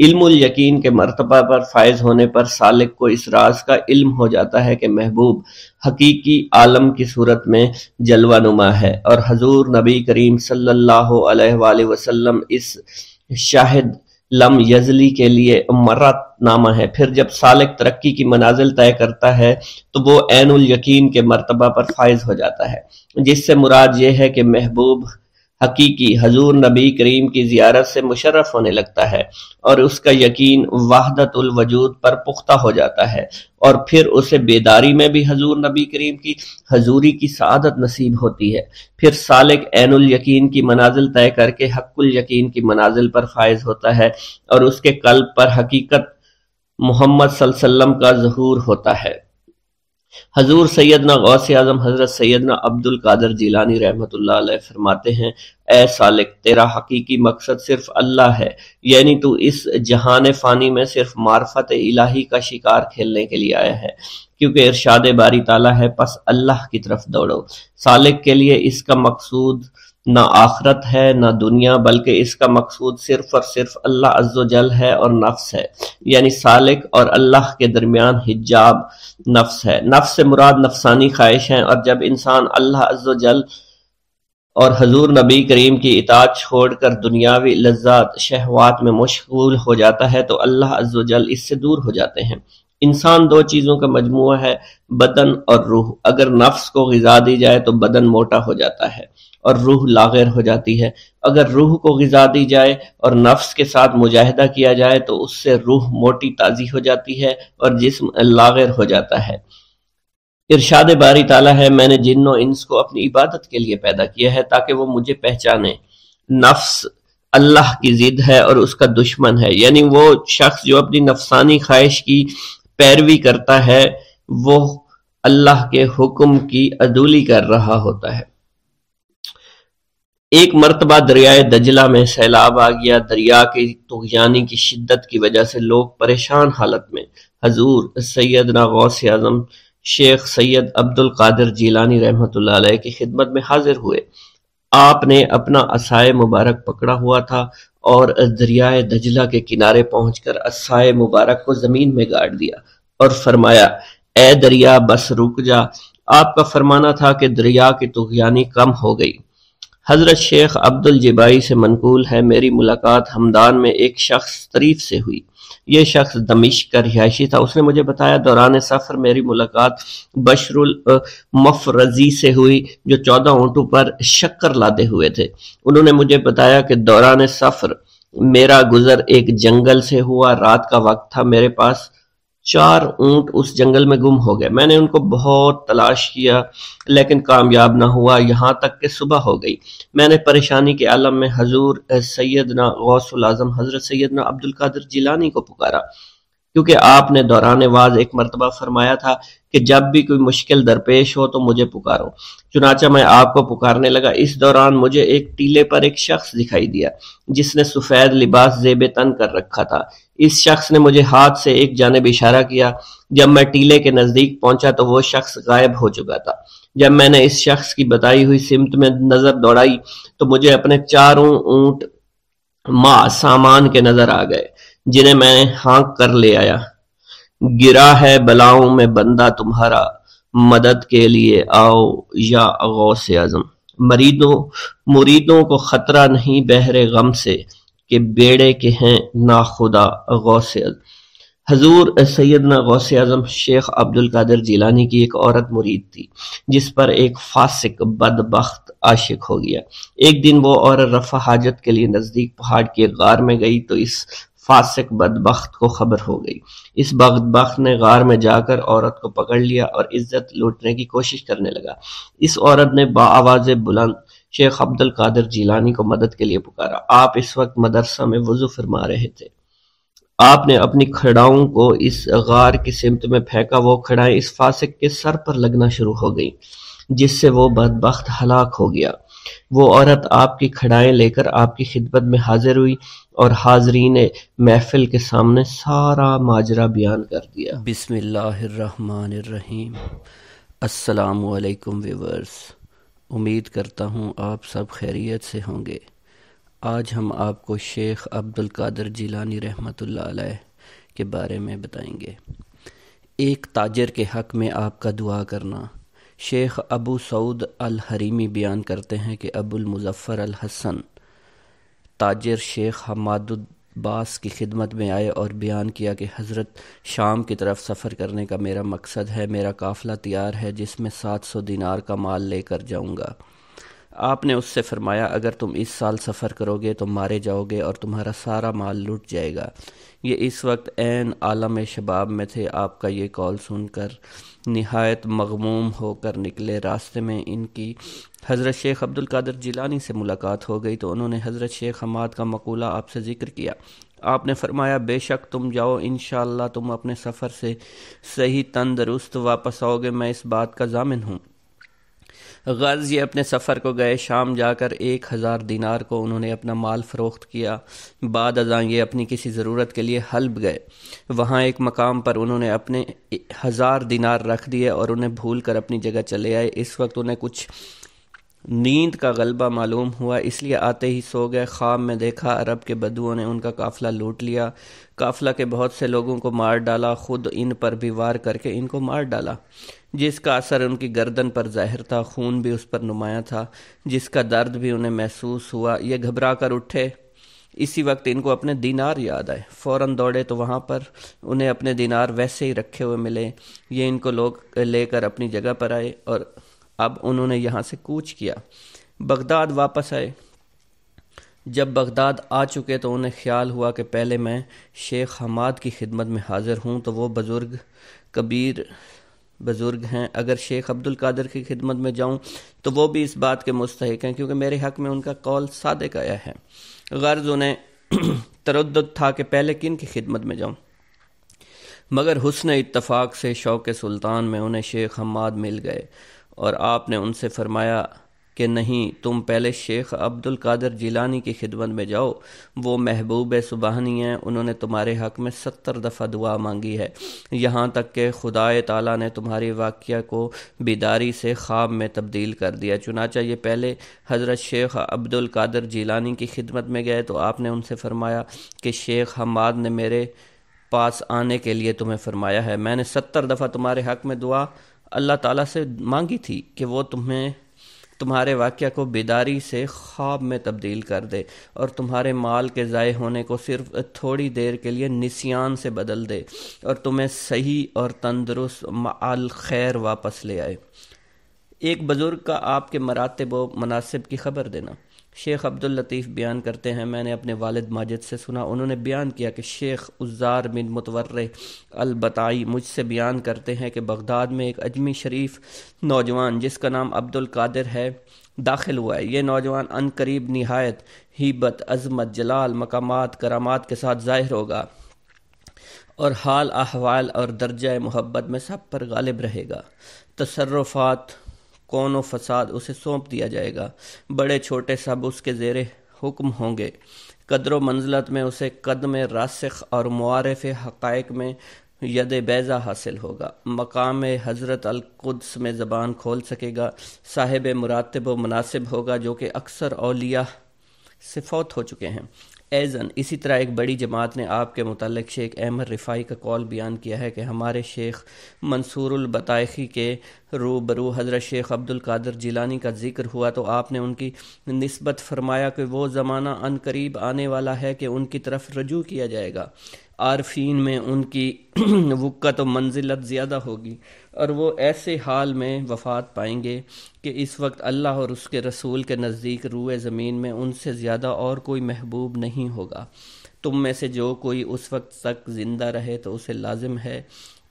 इल्मुल यकीन के मरतबा पर फायज होने पर सालिक को इस राज का इल्म हो जाता है कि महबूब हकीकी आलम की सूरत में जलवा नुमा है और हजूर नबी करीम सल्लल्लाहु अलैहि वसल्लम इस शाहिद लम यजली के लिए मर्रत नामा है फिर जब सालिक तरक्की की मनाजिल तय करता है तो वो एनुल यकीन के मरतबा पर फायज हो जाता है जिससे मुराद ये है कि महबूब हकीकी हजूर नबी करीम की जियारत से मुशर्रफ होने लगता है और उसका यकीन वजूद पर पुख्ता हो जाता है और फिर उसे बेदारी में भी हजूर नबी करीम की हजूरी की सदत नसीब होती है फिर सालिक एनुल यकीन की मनाजिल तय करके हक्कुल यकीन की मनाजिल पर फायज होता है और उसके कल्ब पर हकीकत मोहम्मद सल्लल्लाहु अलैहि वसल्लम का जहूर होता है हजूर सैदना गौस आजम हजरत सैदना अब्दुल कादर जीलानी रहमत फरमाते हैं ए सालिक तेरा हकीकी मकसद सिर्फ अल्लाह है यानी तू इस जहान फ़ानी में सिर्फ मार्फत इलाही का शिकार खेलने के लिए आया है क्योंकि इरशाद बारी ताला है पस अल्लाह की तरफ दौड़ो सालिक के लिए इसका मकसूद ना आखरत है ना दुनिया बल्कि इसका मकसूद सिर्फ और सिर्फ अल्लाह अज्जल है और नफ्स है यानी सालिक और अल्लाह के दरमियान हिजाब नफ्स है नफ्स से मुराद नफसानी ख्वाहिश है और जब इंसान अल्लाह अज्जल और हजूर नबी करीम की इतात छोड़कर दुनियावी लज्जात शहवात में मशगूल हो जाता है तो अल्लाह अज्जल इससे दूर हो जाते हैं इंसान दो चीज़ों का मजमु है बदन और रूह अगर नफ्स को गज़ा दी जाए तो बदन मोटा हो जाता है और रूह लागर हो जाती है अगर रूह को गज़ा दी जाए और नफ्स के साथ मुजाहिदा किया जाए तो उससे रूह मोटी ताज़ी हो जाती है और जिसम लागर हो जाता है इरशाद बारी ताला है मैंने जिनों इंस को अपनी इबादत के लिए पैदा किया है ताकि वो मुझे पहचाने नफ्स अल्लाह की ज़िद है और उसका दुश्मन है यानी वो शख्स जो अपनी नफसानी ख्वाहिश की पैरवी करता है वो अल्लाह के हुक्म की अदूली कर रहा होता है एक मरतबा दरियाए दजला में सैलाब आ गया दरिया के तुगयानी की तो शिद्दत की वजह से लोग परेशान हालत में हजूर सैदना गौस आजम शेख सैयद अब्दुल कादिर जीलानी रहमत की खिदमत में हाजिर हुए आपने अपना असाय मुबारक पकड़ा हुआ था और दरियाए दजला के किनारे पहुंचकर असाय मुबारक को जमीन में गाड़ दिया और फरमाया ए दरिया बस रुक जा आपका फरमाना था कि दरिया की तुगयानी कम हो गई हजरत शेख अब्दुल जिबाई से मनकूल है मेरी मुलाकात हमदान में एक शख्स तरीफ से हुई ये शख्स दमिश का रिहायशी था उसने मुझे बताया दौरान सफ़र मेरी मुलाकात बशरुल मफरजी से हुई जो चौदह ऊँटों पर शक्कर लादे हुए थे उन्होंने मुझे बताया कि दौरान सफ़र मेरा गुजर एक जंगल से हुआ रात का वक्त था मेरे पास चार ऊंट उस जंगल में गुम हो गए मैंने उनको बहुत तलाश किया लेकिन कामयाब ना हुआ यहाँ तक कि सुबह हो गई मैंने परेशानी के आलम में हजूर सैदना गौसुल आजम हजरत सैदना अब्दुल कादिर जिलानी को पुकारा क्योंकि आपने दौरान वाज एक मरतबा फरमाया था कि जब भी कोई मुश्किल दरपेश हो तो मुझे पुकारो चुनाचा मैं आपको पुकारने लगा इस दौरान मुझे एक टीले पर एक शख्स दिखाई दिया जिसने सफ़ेद लिबास जेब तन कर रखा था इस शख्स ने मुझे हाथ से एक जानब इशारा किया जब मैं टीले के नज़दीक पहुंचा तो वो शख्स गायब हो चुका था जब मैंने इस शख्स की बताई हुई सिमत में नज़र दौड़ाई तो मुझे अपने चारों ऊंट माँ सामान के नज़र आ गए जिन्हें मैं हाँक कर ले आया गिरा है बलाओं में बंदा तुम्हारा मदद के लिए आओ या गौस आजम मरीदों मुरीदों को खतरा नहीं बहरे गम से कि बेड़े के हैं नाखुदा गौस हजूर सैदना से आजम शेख अब्दुल कादिर जिलानी की एक औरत मुरीद थी जिस पर एक फासिक बदबخت आशिक हो गया एक दिन वो औरत रफा हाजत के लिए नज़दीक पहाड़ के गार में गई तो इस फासिक बदबخت को खबर हो गई इस बदबخت ने गार में जाकर औरत को पकड़ लिया और इज्जत लूटने की कोशिश करने लगा इस औरत ने बाआवाज बुलंद शेख अब्दुल कादिर जिलानी को मदद के लिए पुकारा आप इस वक्त मदरसा में वजू फरमा रहे थे आपने अपनी खड़ाओं को इस गार की सिमत में फेंका वो खड़ाएं इस फासिक के सर पर लगना शुरू हो गई जिससे वो बदबخت हलाक हो गया वो औरत आपकी खड़ाएं लेकर आपकी खिदमत में हाजिर हुई और ने महफिल के सामने सारा माजरा बयान कर दिया बिसमीम असलकम व्यूवर्स उम्मीद करता हूँ आप सब खैरियत से होंगे आज हम आपको शेख अब्दुल कादर जिलानी रहमत के बारे में बताएंगे एक ताजर के हक़ में आपका दुआ करना शेख अबू सऊद अल हरीमी बयान करते हैं कि अबुल मुजफ़र अल हसन ताजर शेख हमादुब्बास की खिदमत में आए और बयान किया कि हज़रत शाम की तरफ सफ़र करने का मेरा मकसद है मेरा काफ़िला तैयार है जिसमें सात सौ दिनार का माल लेकर जाऊँगा आपने उससे फरमाया अगर तुम इस साल सफ़र करोगे तो मारे जाओगे और तुम्हारा सारा माल लुट जाएगा ये इस वक्त एन आलम शबाब में थे आपका ये कॉल सुनकर नहायत मगमूम होकर निकले रास्ते में इनकी हज़रत शेख अब्दुल कादर जिलानी से मुलाकात हो गई तो उन्होंने हज़रत शेख हमाद का मकूला आपसे ज़िक्र किया आपने फरमाया बेशक तुम जाओ इन तुम अपने सफ़र से सही तंदरुस्त वापस आओगे मैं इस बात का जामिन हूँ गर्ज़ ये अपने सफ़र को गए शाम जाकर एक हज़ार दिनार को उन्होंने अपना माल फ़रोख्त किया बाद अजा ये अपनी किसी ज़रूरत के लिए हल्ब गए वहाँ एक मकाम पर उन्होंने अपने हज़ार दिनार रख दिए और उन्हें भूल कर अपनी जगह चले आए इस वक्त उन्हें कुछ नींद का गलबा मालूम हुआ इसलिए आते ही सो गए ख्वाब में देखा अरब के बदुओं ने उनका काफिला लूट लिया काफिला के बहुत से लोगों को मार डाला खुद इन पर भी वार करके इनको मार डाला जिसका असर उनकी गर्दन पर जाहिर था खून भी उस पर नुमाया था जिसका दर्द भी उन्हें महसूस हुआ ये घबरा कर उठे इसी वक्त इनको अपने दीनार याद आए फौरन दौड़े तो वहाँ पर उन्हें अपने दीनार वैसे ही रखे हुए मिले ये इनको लोग लेकर अपनी जगह पर आए और अब उन्होंने यहाँ से कूच किया बगदाद वापस आए जब बगदाद आ चुके तो उन्हें ख्याल हुआ कि पहले मैं शेख हमाद की खिदमत में हाज़िर हूँ तो वो बुज़ुर्ग कबीर बुज़ुर्ग हैं अगर शेख अब्दुल कादर की खिदमत में जाऊँ तो वो भी इस बात के मुस्तक हैं क्योंकि मेरे हक़ में उनका कौल सादक आया है गर्ज उन्हें तरद था कि पहले किन की खिदमत में जाऊँ मगर हुसन इतफ़ाक़ से शौक़ सुल्तान में उन्हें शेख हमाद मिल गए और आपने उनसे फरमाया कि नहीं तुम पहले शेख अब्दुल कादर जिलानी की खिदमत में जाओ वो महबूब सुबहानी हैं उन्होंने तुम्हारे हक में सत्तर दफ़ा दुआ मांगी है यहाँ तक कि खुदा ताला ने तुम्हारी वाक़ को बेदारी से ख्वाब में तब्दील कर दिया चुनाचा ये पहले हज़रत शेख अब्दुल कादर जिलानी की खिदमत में गए तो आपने उनसे फ़रमाया कि शेख हमाद ने मेरे पास आने के लिए तुम्हें फ़रमाया है मैंने सत्तर दफ़ा तुम्हारे हक में दुआ अल्लाह ताला से मांगी थी कि वो तुम्हें तुम्हारे वाक्य को बेदारी से ख्वाब में तब्दील कर दे और तुम्हारे माल के ज़ाय होने को सिर्फ थोड़ी देर के लिए निसियान से बदल दे और तुम्हें सही और तंदरुस्त माल खैर वापस ले आए एक बुज़ुर्ग का आपके मरातब व मुनासिब की खबर देना शेख अब्दुल लतीफ़ बयान करते हैं मैंने अपने वालिद माजिद से सुना उन्होंने बयान किया कि शेख उज़ार बिन मुतवर अलबताई मुझसे बयान करते हैं कि बगदाद में एक अजमी शरीफ नौजवान जिसका नाम अब्दुल कादिर है दाखिल हुआ है ये नौजवान अन करीब नहायत हिबत अजमत जलाल मकामात करामात के साथ ज़ाहिर होगा और हाल अहवाल और दर्जा मोहब्बत में सब पर गालिब रहेगा तसरफ़ात कौन व फसाद उसे सौंप दिया जाएगा बड़े छोटे सब उसके जेर हुक्म होंगे कदर मंजलत में उसे कदम रासख और मुआरफ हक़ में यद बैज़ा हासिल होगा मकाम हज़रत अलकुद्स में ज़बान खोल सकेगा साहिब मुरातब व मुनासिब होगा जो कि अक्सर अलिया से फौत हो चुके हैं एजन इसी तरह एक बड़ी जमात ने आपके मतलब शेख अहमद रिफाई का कॉल बयान किया है कि हमारे शेख मंसूरबाख़ी के रूबरू हज़रत शेख अब्दुल कादर जिलानी का जिक्र हुआ तो आपने उनकी नस्बत फरमाया कि वो ज़माना अनकरीब आने वाला है कि उनकी तरफ रजू किया जाएगा आरफीन में उनकी वक़्त व मंजिलत ज़्यादा होगी और वो ऐसे हाल में वफ़ात पाएंगे कि इस वक्त अल्लाह और उसके रसूल के नज़दीक रूए ज़मीन में उनसे ज़्यादा और कोई महबूब नहीं होगा तुम में से जो कोई उस वक्त तक ज़िंदा रहे तो उसे लाजिम है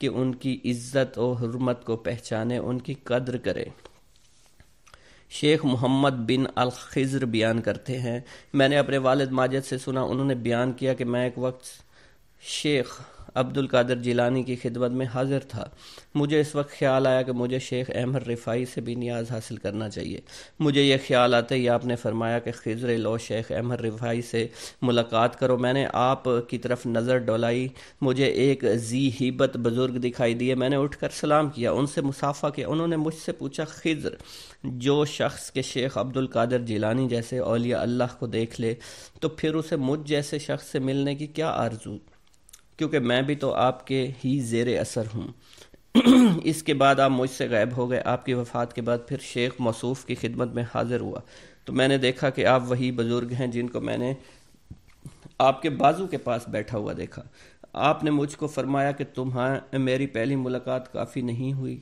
कि उनकी इज़्ज़त और हरमत को पहचाने उनकी कद्र करे शेख मोहम्मद बिन अलखज़र बयान करते हैं मैंने अपने वालद माजद से सुना उन्होंने बयान किया कि मैं एक वक्त शेख अब्दुल कादर जिलानी की खिदमत में हाजिर था मुझे इस वक्त ख्याल आया कि मुझे शेख अहमद रिफाई से भी नियाज हासिल करना चाहिए मुझे यह ख्याल आते ही आपने फरमाया कि खिजर लो शेख अहमद रिफाई से मुलाकात करो मैंने आप की तरफ नज़र डोलाई मुझे एक जी हिबत बुज़ुर्ग दिखाई दिए मैंने उठकर सलाम किया उनसे मुसाफा किया उन्होंने मुझसे पूछा खिजर जो शख्स के शेख अब्दुल कादर जिलानी जैसे अलिया अल्लाह को देख ले तो फिर उसे मुझ जैसे शख्स से मिलने की क्या आरजू क्योंकि मैं भी तो आपके ही जेर असर हूँ इसके बाद आप मुझसे गायब हो गए आपकी वफ़ात के बाद फिर शेख मसूफ की खिदमत में हाज़िर हुआ तो मैंने देखा कि आप वही बुज़ुर्ग हैं जिनको मैंने आपके बाजू के पास बैठा हुआ देखा आपने मुझको फरमाया कि तुम्हारा मेरी पहली मुलाकात काफ़ी नहीं हुई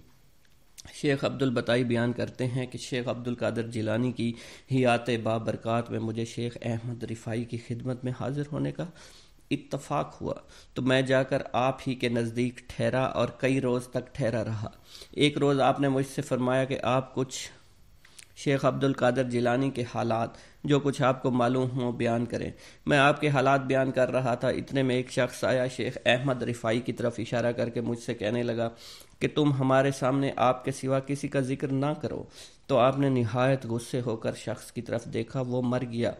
शेख अब्दुल बताई बयान करते हैं कि शेख अब्दुल कादर जिलानी की आते बाबरकत में मुझे शेख अहमद रिफाई की खिदमत में हाज़िर होने का इत्तफाक हुआ तो मैं जाकर आप ही के नज़दीक ठहरा और कई रोज़ तक ठहरा रहा एक रोज़ आपने मुझसे फरमाया कि आप कुछ शेख अब्दुल कादर जिलानी के हालात जो कुछ आपको मालूम हो बयान करें मैं आपके हालात बयान कर रहा था इतने में एक शख्स आया शेख अहमद रिफाई की तरफ इशारा करके मुझसे कहने लगा कि तुम हमारे सामने आपके सिवा किसी का जिक्र ना करो तो आपने नहायत गुस्से होकर शख्स की तरफ देखा वो मर गया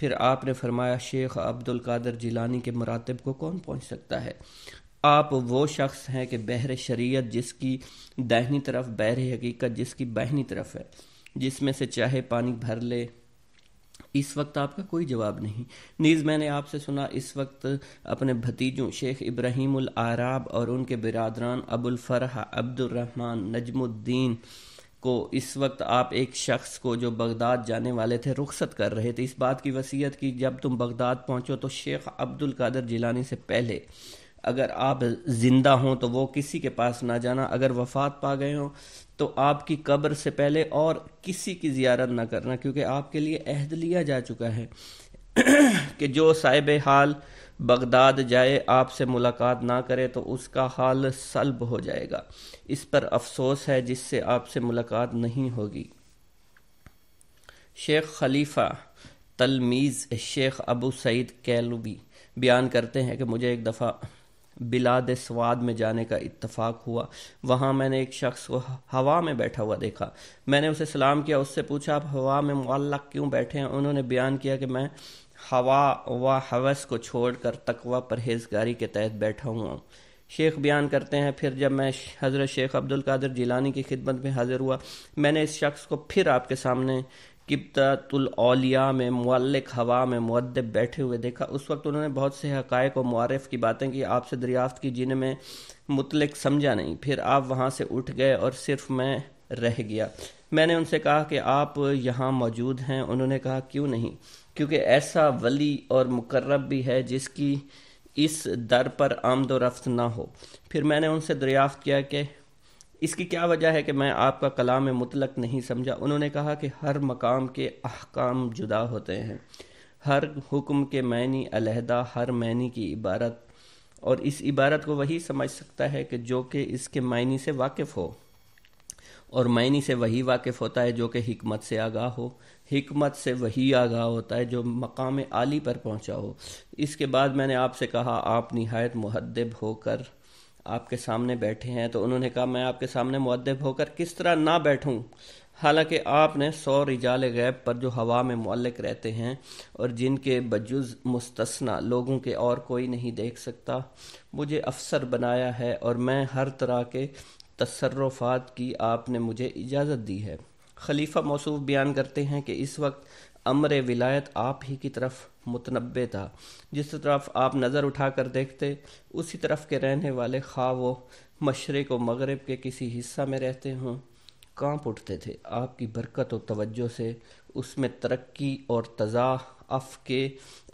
फिर आपने फरमाया शेख अब्दुल कादर जिलानी के मरातब को कौन पहुंच सकता है आप वो शख्स हैं कि बहर शरीयत जिसकी दाहिनी तरफ बहर हकीकत जिसकी बाहनी तरफ है जिसमें से चाहे पानी भर ले इस वक्त आपका कोई जवाब नहीं नीज़ मैंने आपसे सुना इस वक्त अपने भतीजों शेख इब्राहिम आराब और उनके बिरादरान अबुलफरह अब्दुलरहमान नजमुद्दीन को इस वक्त आप एक शख्स को जो बगदाद जाने वाले थे रुख्सत कर रहे थे इस बात की वसीयत की जब तुम बगदाद पहुंचो तो शेख अब्दुल कादर जिलानी से पहले अगर आप ज़िंदा हों तो वो किसी के पास ना जाना अगर वफात पा गए हों तो आपकी कब्र से पहले और किसी की जियारत ना करना क्योंकि आपके लिए अहद लिया जा चुका है कि जो साहिब हाल बगदाद जाए आपसे मुलाकात ना करे तो उसका हाल सलब हो जाएगा इस पर अफसोस है जिससे आपसे मुलाकात नहीं होगी शेख खलीफा तलमीज़ शेख अबू सईद कैलुबी बयान करते हैं कि मुझे एक दफ़ा बिलाद स्वाद में जाने का इत्तफाक हुआ वहाँ मैंने एक शख्स को हवा में बैठा हुआ देखा मैंने उसे सलाम किया उससे पूछा आप हवा में मुल्लक क्यों बैठे हैं उन्होंने बयान किया कि मैं हवा व हवस को छोड़कर तकवा परहेजगारी के तहत बैठा हुआ शेख बयान करते हैं फिर जब मैं हज़रत शेख अब्दुल कादिर जिलानी की खिदमत में हाजिर हुआ मैंने इस शख्स को फिर आपके सामने किबतलौलिया में मल्लिक हवा में मुद्दब बैठे हुए देखा उस वक्त उन्होंने बहुत से हकायक और मारफ़ की बातें की आपसे दरियाफ्त की जिन्हें मैं मुतलक समझा नहीं फिर आप वहाँ से उठ गए और सिर्फ मैं रह गया मैंने उनसे कहा कि आप यहाँ मौजूद हैं उन्होंने कहा क्यों नहीं क्योंकि ऐसा वली और मुकर्रब भी है जिसकी इस दर पर आमदोरफ़्त ना हो फिर मैंने उनसे दरियाफ्त किया कि इसकी क्या वजह है कि मैं आपका कलाम मुतलक नहीं समझा उन्होंने कहा कि हर मकाम के अहकाम जुदा होते हैं हर हुक्म के मैनी अलहदा हर मैनी की इबारत और इस इबारत को वही समझ सकता है कि जो कि इसके मायनी से वाकिफ़ हो और मायनी से वही वाकिफ़ होता है जो कि हमत से आगाह हो हमत से वही आगा होता है जो मकाम आली पर पहुंचा हो इसके बाद मैंने आपसे कहा आप नहायत मुहदब होकर आपके सामने बैठे हैं तो उन्होंने कहा मैं आपके सामने मुहदब होकर किस तरह ना बैठूं हालांकि आपने सौ रिजाल गैब पर जो हवा में मल्लिक रहते हैं और जिनके बजुज मुस्तना लोगों के और कोई नहीं देख सकता मुझे अफसर बनाया है और मैं हर तरह के तसरफ़ात की आपने मुझे इजाज़त दी है खलीफा मौसू बयान करते हैं कि इस वक्त अमर विलायत आप ही की तरफ मुतनबे था जिस तरफ आप नज़र उठा कर देखते उसी तरफ के रहने वाले खा वो मशरक़ व मगरब के किसी हिस्सा में रहते हों कांप उठते थे आपकी बरकत और तवज्जो से उसमें तरक्की और अफ के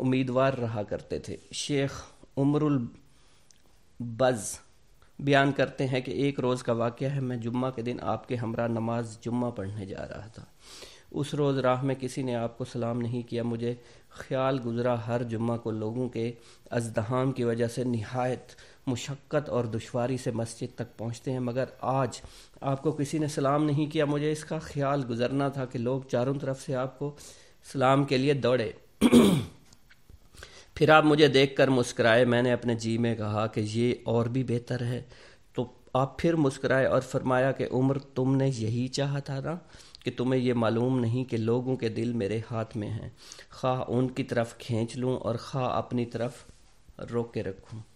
उम्मीदवार रहा करते थे शेख उमरुल बज़ बयान करते हैं कि एक रोज़ का वाक़ है मैं जुम्मा के दिन आपके हमरा नमाज जुम्मा पढ़ने जा रहा था उस रोज़ राह में किसी ने आपको सलाम नहीं किया मुझे ख्याल गुजरा हर जुम्मा को लोगों के अजदहाम की वजह से नहायत मुशक्क़त और दुशारी से मस्जिद तक पहुँचते हैं मगर आज आपको किसी ने सलाम नहीं किया मुझे इसका ख्याल गुजरना था कि लोग चारों तरफ से आपको सलाम के लिए दौड़े फिर आप मुझे देख कर मुस्कराए मैंने अपने जी में कहा कि ये और भी बेहतर है तो आप फिर मुस्कराए और फरमाया कि उम्र तुमने यही चाहा था ना कि तुम्हें यह मालूम नहीं कि लोगों के दिल मेरे हाथ में हैं खा उनकी तरफ खींच लूँ और खा अपनी तरफ रोक के रखूँ